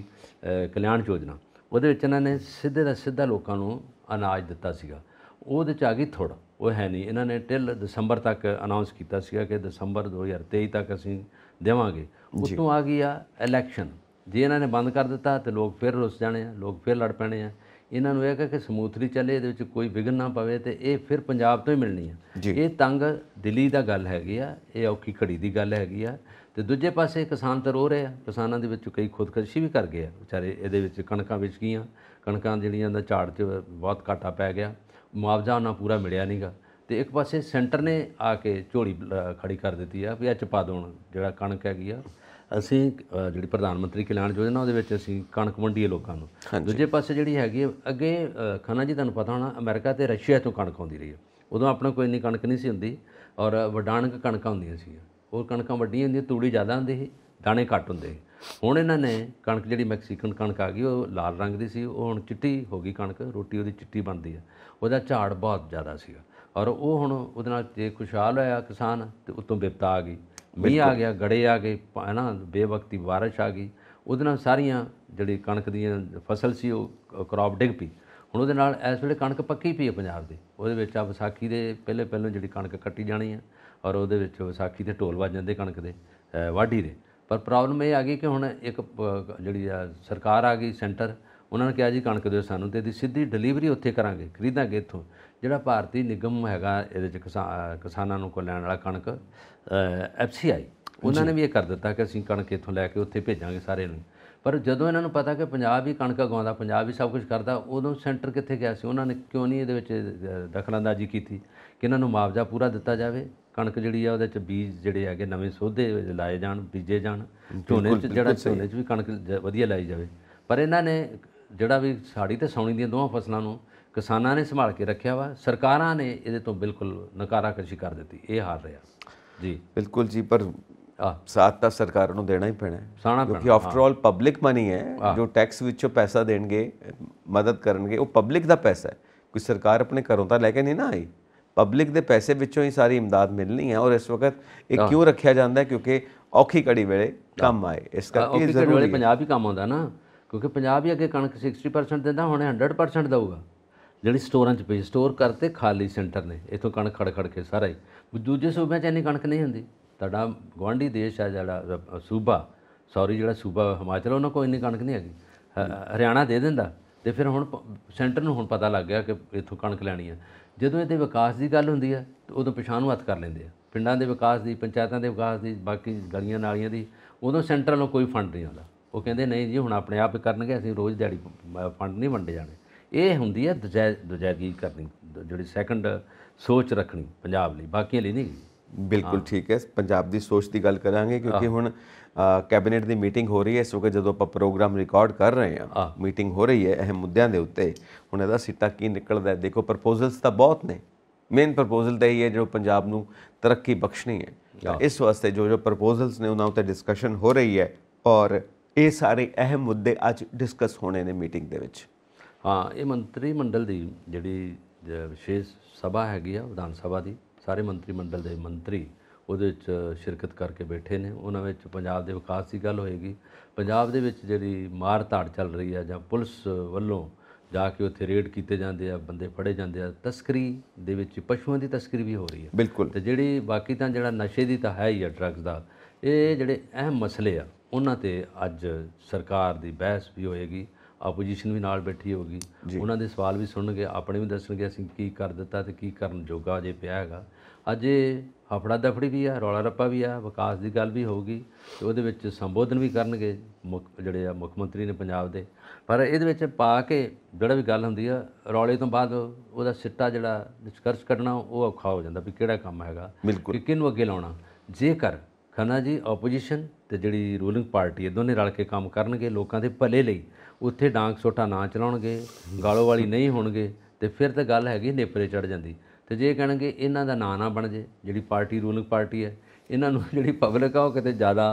ਕਲਿਆਣ ਯੋਜਨਾ ਉਹਦੇ ਵਿੱਚ ਇਹਨਾਂ ਨੇ ਸਿੱਧੇ ਦਾ ਸਿੱਧਾ ਲੋਕਾਂ ਨੂੰ ਅਨਾਜ ਦਿੱਤਾ ਸੀਗਾ ਉਹਦੇ 'ਚ ਆ ਗਈ ਥੋੜਾ ਉਹ ਹੈ ਨਹੀਂ ਇਹਨਾਂ ਨੇ ਟਿਲ ਦਸੰਬਰ ਤੱਕ ਅਨਾਉਂਸ ਕੀਤਾ ਸੀਗਾ ਕਿ ਦਸੰਬਰ 2023 ਤੱਕ ਅਸੀਂ ਦੇਵਾਂਗੇ ਉਤੋਂ ਆ ਗਈ ਆ ਇਲੈਕਸ਼ਨ ਜੇ ਇਹਨਾਂ ਨੇ ਬੰਦ ਕਰ ਦਿੱਤਾ ਤੇ ਲੋਕ ਫਿਰ ਰੁੱਸ ਜਾਣੇ ਆ ਲੋਕ ਫਿਰ ਲੜ ਪੈਣੇ ਆ ਇਹਨਾਂ ਨੂੰ ਇਹ ਕਿ ਸਮੂਥਲੀ ਚੱਲੇ ਇਹਦੇ ਵਿੱਚ ਕੋਈ ਵਿਗਨ ਨਾ ਪਵੇ ਤੇ ਇਹ ਫਿਰ ਪੰਜਾਬ ਤੋਂ ਹੀ ਮਿਲਣੀ ਆ ਇਹ ਤੰਗ ਦਿੱਲੀ ਦਾ ਗੱਲ ਹੈਗੀ ਆ ਇਹ ਔਖੀ ਘੜੀ ਦੀ ਗੱਲ ਹੈਗੀ ਆ ਤੇ ਦੂਜੇ ਪਾਸੇ ਕਿਸਾਨ ਤਾਂ ਰੋ ਰਹੇ ਆ ਕਿਸਾਨਾਂ ਦੇ ਵਿੱਚ ਕਈ ਖੁਦਕਸ਼ੀ ਵੀ ਕਰ ਗਏ ਆ ਵਿਚਾਰੇ ਇਹਦੇ ਵਿੱਚ ਕਣਕਾਂ ਵਿੱਚ ਗਈਆਂ ਕਣਕਾਂ ਜਿਹੜੀਆਂ ਦਾ ਝਾੜ 'ਚ ਬਹੁਤ ਘਾਟਾ ਪੈ ਗਿਆ ਮੁਆਵਜ਼ਾ ਉਹਨਾਂ ਪੂਰਾ ਮਿਲਿਆ ਨਹੀਂਗਾ ਤੇ ਇੱਕ ਪਾਸੇ ਸੈਂਟਰ ਨੇ ਆ ਕੇ ਝੋਲੀ ਖੜੀ ਕਰ ਦਿੱਤੀ ਆ ਵੀ ਇਹ ਚਪਾ ਦੋਣ ਜਿਹੜਾ ਕਣਕ ਹੈਗੀ ਆ ਅਸੀਂ ਜਿਹੜੀ ਪ੍ਰਧਾਨ ਮੰਤਰੀ ਕਿਲਾਨ ਯੋਜਨਾ ਉਹਦੇ ਵਿੱਚ ਅਸੀਂ ਕਣਕ ਦੇ ਲੋਕਾਂ ਨੂੰ ਦੂਜੇ ਪਾਸੇ ਜਿਹੜੀ ਹੈਗੀ ਅੱਗੇ ਖਾਨਾ ਜੀ ਤੁਹਾਨੂੰ ਪਤਾ ਹੋਣਾ ਅਮਰੀਕਾ ਤੇ ਰਸ਼ੀਆ ਤੋਂ ਕਣਕ ਆਉਂਦੀ ਰਹੀ ਹੈ ਉਦੋਂ ਆਪਣਾ ਕੋਈ ਇੰਨੀ ਕਣਕ ਨਹੀਂ ਸੀ ਹੁੰਦੀ ਔਰ ਵਡਾਣਕ ਕਣਕਾਂ ਹੁੰਦੀਆਂ ਸੀ ਉਹ ਕਣਕਾਂ ਵੱਡੀਆਂ ਹੁੰਦੀਆਂ ਤੂੜੀ ਜ਼ਿਆਦਾ ਹੁੰਦੀ ਸੀ ਦਾਣੇ ਘੱਟ ਹੁੰਦੇ ਹੁਣ ਇਹਨਾਂ ਨੇ ਕਣਕ ਜਿਹੜੀ ਮੈਕਸੀਕਨ ਕਣਕ ਆ ਗਈ ਉਹ ਲਾਲ ਰੰਗ ਦੀ ਸੀ ਉਹ ਹੁਣ ਚਿੱਟੀ ਹੋ ਗਈ ਕਣਕ ਰੋਟੀ ਉਹਦੀ ਚਿੱਟੀ ਬਣਦੀ ਹੈ ਉਹਦਾ ਝਾੜ ਬਹੁਤ ਜ਼ਿਆਦਾ ਸੀਗਾ ਔਰ ਉਹ ਹੁਣ ਉਹਦੇ ਨਾਲ ਜੇ ਖੁਸ਼ਹਾਲ ਹੋਇਆ ਕਿਸਾਨ ਤੇ ਉਤੋਂ ਵਿਪਤਾ ਆ ਗਈ ਮੀਂਹ ਆ ਗਿਆ ਗੜੇ ਆ ਗਏ ਹਨਾ ਬੇਵਕਤੀ بارش ਆ ਗਈ ਉਹਦੇ ਨਾਲ ਸਾਰੀਆਂ ਜਿਹੜੀ ਕਣਕ ਦੀਆਂ ਫਸਲ ਸੀ ਉਹ ਕ੍ਰੌਪ ਡਿੱਗ ਪਈ ਹੁਣ ਉਹਦੇ ਨਾਲ ਇਸ ਵੇਲੇ ਕਣਕ ਪੱਕੀ ਪਈ ਹੈ ਪੰਜਾਬ ਦੇ ਉਹਦੇ ਵਿੱਚ ਆ ਵਿਸਾਖੀ ਦੇ ਪਹਿਲੇ ਪਹਿਲੋਂ ਜਿਹੜੀ ਕਣਕ ਕੱਟੀ ਜਾਣੀ ਹੈ ਔਰ ਉਹਦੇ ਵਿੱਚ ਵਿਸਾਖੀ ਦੇ ਢੋਲ ਵੱਜ ਜਾਂਦੇ ਕਣਕ ਦੇ ਵਾਢੀ ਦੇ ਪਰ ਪ੍ਰੋਬਲਮ ਇਹ ਆ ਗਈ ਕਿ ਹੁਣ ਇੱਕ ਜਿਹੜੀ ਸਰਕਾਰ ਆ ਗਈ ਸੈਂਟਰ ਉਹਨਾਂ ਨੇ ਕਿਹਾ ਜੀ ਕਣਕ ਦੇ ਸਾਨੂੰ ਤੇ ਦੀ ਸਿੱਧੀ ਡਿਲੀਵਰੀ ਉੱਥੇ ਕਰਾਂਗੇ ਖਰੀਦਾਂਗੇ ਇੱਥੋਂ ਜਿਹੜਾ ਭਾਰਤੀ ਨਿਗਮ ਹੈਗਾ ਇਹਦੇ ਚ ਕਿਸਾਨਾਂ ਨੂੰ ਕੋਲ ਲੈਣ ਵਾਲਾ ਕਣਕ ਐਫਸੀਆਈ ਉਹਨਾਂ ਨੇ ਵੀ ਇਹ ਕਰ ਦਿੱਤਾ ਕਿ ਅਸੀਂ ਕਣਕ ਇੱਥੋਂ ਲੈ ਕੇ ਉੱਥੇ ਭੇਜਾਂਗੇ ਸਾਰੇ ਨੂੰ ਪਰ ਜਦੋਂ ਇਹਨਾਂ ਨੂੰ ਪਤਾ ਕਿ ਪੰਜਾਬ ਹੀ ਕਣਕ ਗਾਉਂਦਾ ਪੰਜਾਬ ਹੀ ਸਭ ਕੁਝ ਕਰਦਾ ਉਦੋਂ ਸੈਂਟਰ ਕਿੱਥੇ ਗਿਆ ਸੀ ਉਹਨਾਂ ਨੇ ਕਿਉਂ ਨਹੀਂ ਇਹਦੇ ਵਿੱਚ ਦਖਲਅੰਦਾਜ਼ੀ ਕੀਤੀ ਕਿ ਇਹਨਾਂ ਨੂੰ ਮੁਆਵਜ਼ਾ ਪੂਰਾ ਦਿੱਤਾ ਜਾਵੇ ਕਣਕ ਜਿਹੜੀ ਆ ਉਹਦੇ ਚ ਬੀਜ ਜਿਹੜੇ ਹੈਗੇ ਨਵੇਂ ਸੋਧੇ ਲਾਏ ਜਾਣ ਬੀਜੇ ਜਾਣ ਝੋਨੇ ਚ ਜਿਹੜਾ ਝੋਨੇ ਚ ਵੀ ਕਣਕ ਵਧੀਆ ਲਾਈ ਜਾਵੇ ਪਰ ਇਹਨਾਂ ਨੇ ਜਿਹੜਾ ਵੀ ਸਾੜੀ ਤੇ ਸੌਣੀ ਦੀਆਂ ਦੋਹਾਂ ਫਸਲਾਂ ਨੂੰ ਕਿਸਾਨਾਂ ਨੇ ਸੰਭਾਲ ਕੇ ਰੱਖਿਆ ਵਾ ਸਰਕਾਰਾਂ ਨੇ ਇਹਦੇ ਤੋਂ ਬਿਲਕੁਲ ਕਰਸ਼ੀ ਕਰ ਦਿੱਤੀ ਇਹ ਹਾਲ ਰਿਹਾ ਜੀ ਬਿਲਕੁਲ ਜੀ ਪਰ ਸਾਥ ਤਾਂ ਸਰਕਾਰ ਨੂੰ ਦੇਣਾ ਹੀ ਪੈਣਾ ਹੈ ਕਿਉਂਕਿ ਆਫਟਰ ਆਲ ਪਬਲਿਕ ਮਨੀ ਹੈ ਜੋ ਟੈਕਸ ਵਿੱਚੋਂ ਪੈਸਾ ਦੇਣਗੇ ਮਦਦ ਕਰਨਗੇ ਉਹ ਪਬਲਿਕ ਦਾ ਪੈਸਾ ਹੈ ਕੋਈ ਸਰਕਾਰ ਆਪਣੇ ਘਰੋਂ ਤਾਂ ਲੈ ਕੇ ਨਹੀਂ ਨਾ ਆਈ ਪਬਲਿਕ ਦੇ ਪੈਸੇ ਵਿੱਚੋਂ ਹੀ ਸਾਰੀ ਇਮਦਾਦ ਮਿਲਣੀ ਹੈ ਔਰ ਇਸ ਵਕਤ ਇਹ ਕਿਉਂ ਰੱਖਿਆ ਜਾਂਦਾ ਹੈ ਕਿਉਂਕਿ ਔਖੀ ਘੜੀ ਵੇਲੇ ਕੰਮ ਆਏ ਇਸ ਕਰਕੇ ਜ਼ਰੂਰੀ ਹੈ ਪੰਜਾਬ ਹੀ ਕੰਮ ਆਉਂਦਾ ਨਾ ਕਿਉਂਕਿ ਪੰਜਾਬ ਹੀ ਅੱਗੇ ਕਣਕ 60% ਦਿੰਦਾ ਹੁਣ 100% ਦਊਗਾ ਜਿਹੜੀ ਸਟੋਰਾਂ 'ਚ ਪਈ ਸਟੋਰ ਕਰਤੇ ਖਾਲੀ ਸੈਂਟਰ ਨੇ ਇਥੋਂ ਕਣਕ ਖੜ ਖੜ ਕੇ ਸਾਰਾ ਹੀ ਦੂਜੇ ਸੂਬਿਆਂ 'ਚ ਇੰਨੀ ਕਣਕ ਨਹੀਂ ਹੁੰਦੀ ਤੁਹਾਡਾ ਗਵਾਂਢੀ ਦੇਸ਼ ਆ ਜਿਹੜਾ ਸੂਬਾ ਸੌਰੀ ਜਿਹੜਾ ਸੂਬਾ ਹਿਮਾਚਲ ਉਹਨਾਂ ਕੋਲ ਇੰਨੀ ਕਣਕ ਨਹੀਂ ਹੈਗੀ ਹਰਿਆਣਾ ਦੇ ਦਿੰਦਾ ਤੇ ਫਿਰ ਹੁਣ ਸੈਂਟਰ ਨੂੰ ਹੁਣ ਪਤਾ ਲੱਗ ਗਿਆ ਕਿ ਇਥੋਂ ਕਣਕ ਲੈਣੀ ਹੈ ਜਦੋਂ ਇਹਦੇ ਵਿਕਾਸ ਦੀ ਗੱਲ ਹੁੰਦੀ ਹੈ ਉਦੋਂ ਪਿਛਾਂ ਨੂੰ ਹੱਥ ਕਰ ਲੈਂਦੇ ਆ ਪਿੰਡਾਂ ਦੇ ਵਿਕਾਸ ਦੀ ਪੰਚਾਇਤਾਂ ਦੇ ਵਿਕਾਸ ਦੀ ਬਾਕੀ ਗਲੀਆਂ ਨਾਲੀਆਂ ਦੀ ਉਦੋਂ ਸੈਂਟਰ ਨੂੰ ਕੋਈ ਫੰਡ ਨਹੀਂ ਆਉਂਦਾ ਉਹ ਕਹਿੰਦੇ ਨਹੀਂ ਜੀ ਹੁਣ ਆਪਣੇ ਆਪ ਹੀ ਕਰਨਗੇ ਅਸੀਂ ਰੋਜ਼ ਦਿਹਾੜੀ ਫੰਡ ਨਹੀਂ ਵੰਡੇ ਜਾਣੇ ਇਹ ਹੁੰਦੀ ਹੈ ਦਜਾਇਗੀ ਕਰਨੀ ਜਿਹੜੀ ਸੈਕੰਡ ਸੋਚ ਰੱਖਣੀ ਪੰਜਾਬ ਲਈ ਬਾਕੀਆਂ ਲਈ ਨਹੀਂ ਬਿਲਕੁਲ ਠੀਕ ਹੈ ਪੰਜਾਬ ਦੀ ਸੋਚ ਦੀ ਗੱਲ ਕਰਾਂਗੇ ਕਿਉਂਕਿ ਹੁਣ ਕੈਬਨਿਟ ਦੀ ਮੀਟਿੰਗ ਹੋ ਰਹੀ ਹੈ ਇਸ ਵਕਤ ਜਦੋਂ ਆਪਾਂ ਪ੍ਰੋਗਰਾਮ ਰਿਕਾਰਡ ਕਰ ਰਹੇ ਹਾਂ ਮੀਟਿੰਗ ਹੋ ਰਹੀ ਹੈ ਅਹਿਮ ਮੁੱਦਿਆਂ ਦੇ ਉੱਤੇ ਹੁਣ ਇਹਦਾ ਸਿੱਟਾ ਕੀ ਨਿਕਲਦਾ ਹੈ ਦੇਖੋ ਪ੍ਰਪੋਜ਼ਲਸ ਤਾਂ ਬਹੁਤ ਨੇ ਮੇਨ ਪ੍ਰਪੋਜ਼ਲ ਤਾਂ ਇਹ ਹੈ ਜੋ ਪੰਜਾਬ ਨੂੰ ਤਰੱਕੀ ਬਖਸ਼ਣੀ ਹੈ ਇਸ ਵਾਸਤੇ ਜੋ ਜੋ ਪ੍ਰਪੋਜ਼ਲਸ ਨੇ ਉਹਨਾਂ ਉੱਤੇ ਡਿਸਕਸ਼ਨ ਹੋ ਰਹੀ ਹੈ ਔਰ ਇਹ ਸਾਰੇ ਅਹਿਮ ਮੁੱਦੇ ਅੱਜ ਡਿਸਕਸ ਹੋਣੇ ਨੇ ਮੀਟਿੰਗ ਦੇ ਵਿੱਚ ਹਾਂ ਇਹ ਮੰਤਰੀ ਮੰਡਲ ਦੀ ਜਿਹੜੀ ਵਿਸ਼ੇਸ਼ ਸਭਾ ਹੈਗੀ ਆ ਵਿਧਾਨ ਸਭਾ ਦੀ ਸਾਰੇ ਮੰਤਰੀ ਮੰਡਲ ਦੇ ਮੰਤਰੀ ਉਹਦੇ ਵਿੱਚ ਸ਼ਿਰਕਤ ਕਰਕੇ ਬੈਠੇ ਨੇ ਉਹਨਾਂ ਵਿੱਚ ਪੰਜਾਬ ਦੇ ਵਿਕਾਸ ਦੀ ਗੱਲ ਹੋਏਗੀ ਪੰਜਾਬ ਦੇ ਵਿੱਚ ਜਿਹੜੀ ਮਾਰ ਧਾੜ ਚੱਲ ਰਹੀ ਆ ਜਾਂ ਪੁਲਿਸ ਵੱਲੋਂ ਜਾ ਕੇ ਉੱਥੇ ਰੇਡ ਕੀਤੇ ਜਾਂਦੇ ਆ ਬੰਦੇ ਫੜੇ ਜਾਂਦੇ ਆ ਤਸਕਰੀ ਦੇ ਵਿੱਚ ਪਸ਼ੂਆਂ ਦੀ ਤਸਕਰੀ ਵੀ ਹੋ ਰਹੀ ਹੈ ਤੇ ਜਿਹੜੀ ਬਾਕੀ ਤਾਂ ਜਿਹੜਾ ਨਸ਼ੇ ਦੀ ਤਾਂ ਹੈ ਹੀ ਆ ਡਰੱਗਸ ਦਾ ਇਹ ਜਿਹੜੇ ਅਹਿਮ ਮਸਲੇ ਆ ਉਹਨਾਂ ਤੇ ਅੱਜ ਸਰਕਾਰ ਦੀ ਬਹਿਸ ਵੀ ਹੋਏਗੀ ਆਪੋਜੀਸ਼ਨ ਵੀ ਨਾਲ ਬੈਠੀ ਹੋਗੀ ਉਹਨਾਂ ਦੇ ਸਵਾਲ ਵੀ ਸੁਣਨਗੇ ਆਪਣੇ ਵੀ ਦੱਸਣਗੇ ਅਸੀਂ ਕੀ ਕਰ ਦਿੱਤਾ ਤੇ ਕੀ ਕਰਨ ਜੋਗਾ ਜੇ ਪਿਆ ਹੈਗਾ ਅਜੇ ਹਫੜਾ ਦਫੜੀ ਵੀ ਆ ਰੌਲਾ ਰੱਪਾ ਵੀ ਆ ਵਿਕਾਸ ਦੀ ਗੱਲ ਵੀ ਹੋਊਗੀ ਤੇ ਉਹਦੇ ਵਿੱਚ ਸੰਬੋਧਨ ਵੀ ਕਰਨਗੇ ਜਿਹੜੇ ਆ ਮੁੱਖ ਮੰਤਰੀ ਨੇ ਪੰਜਾਬ ਦੇ ਪਰ ਇਹਦੇ ਵਿੱਚ ਪਾ ਕੇ ਜਿਹੜਾ ਵੀ ਗੱਲ ਹੁੰਦੀ ਆ ਰੌਲੇ ਤੋਂ ਬਾਅਦ ਉਹਦਾ ਸਿੱਟਾ ਜਿਹੜਾ ਨਿਸ਼ਕਰਸ਼ ਕੱਢਣਾ ਉਹ ਔਖਾ ਹੋ ਜਾਂਦਾ ਵੀ ਕਿਹੜਾ ਕੰਮ ਹੈਗਾ ਕਿ ਕਿਹਨੂੰ ਅੱਗੇ ਲਾਉਣਾ ਜੇਕਰ ਖੰਨਾ ਜੀ ਆਪੋਜੀਸ਼ਨ ਤੇ ਜਿਹੜੀ ਰੂਲਿੰਗ ਪਾਰਟੀ ਹੈ ਦੋਨੇ ਰਲ ਕੇ ਕੰਮ ਕਰਨਗੇ ਲੋਕਾਂ ਦੇ ਭਲੇ ਲਈ ਉੱਥੇ ਡਾਂਗ ਸੋਟਾ ਨਾ ਚਲਾਉਣਗੇ ਗਾਲੋ ਵਾਲੀ ਨਹੀਂ ਹੋਣਗੇ ਤੇ ਫਿਰ ਤਾਂ ਗੱਲ ਹੈਗੀ ਨੇਪਰੇ ਚੜ ਜਾਂਦੀ ਤੇ ਜੇ ਕਹਿਣਗੇ ਇਹਨਾਂ ਦਾ ਨਾਂ ਨਾ ਬਣ ਜੇ ਜਿਹੜੀ ਪਾਰਟੀ ਰੂਲਿੰਗ ਪਾਰਟੀ ਹੈ ਇਹਨਾਂ ਨੂੰ ਜਿਹੜੀ ਪਬਲਿਕ ਆ ਉਹ ਕਿਤੇ ਜ਼ਿਆਦਾ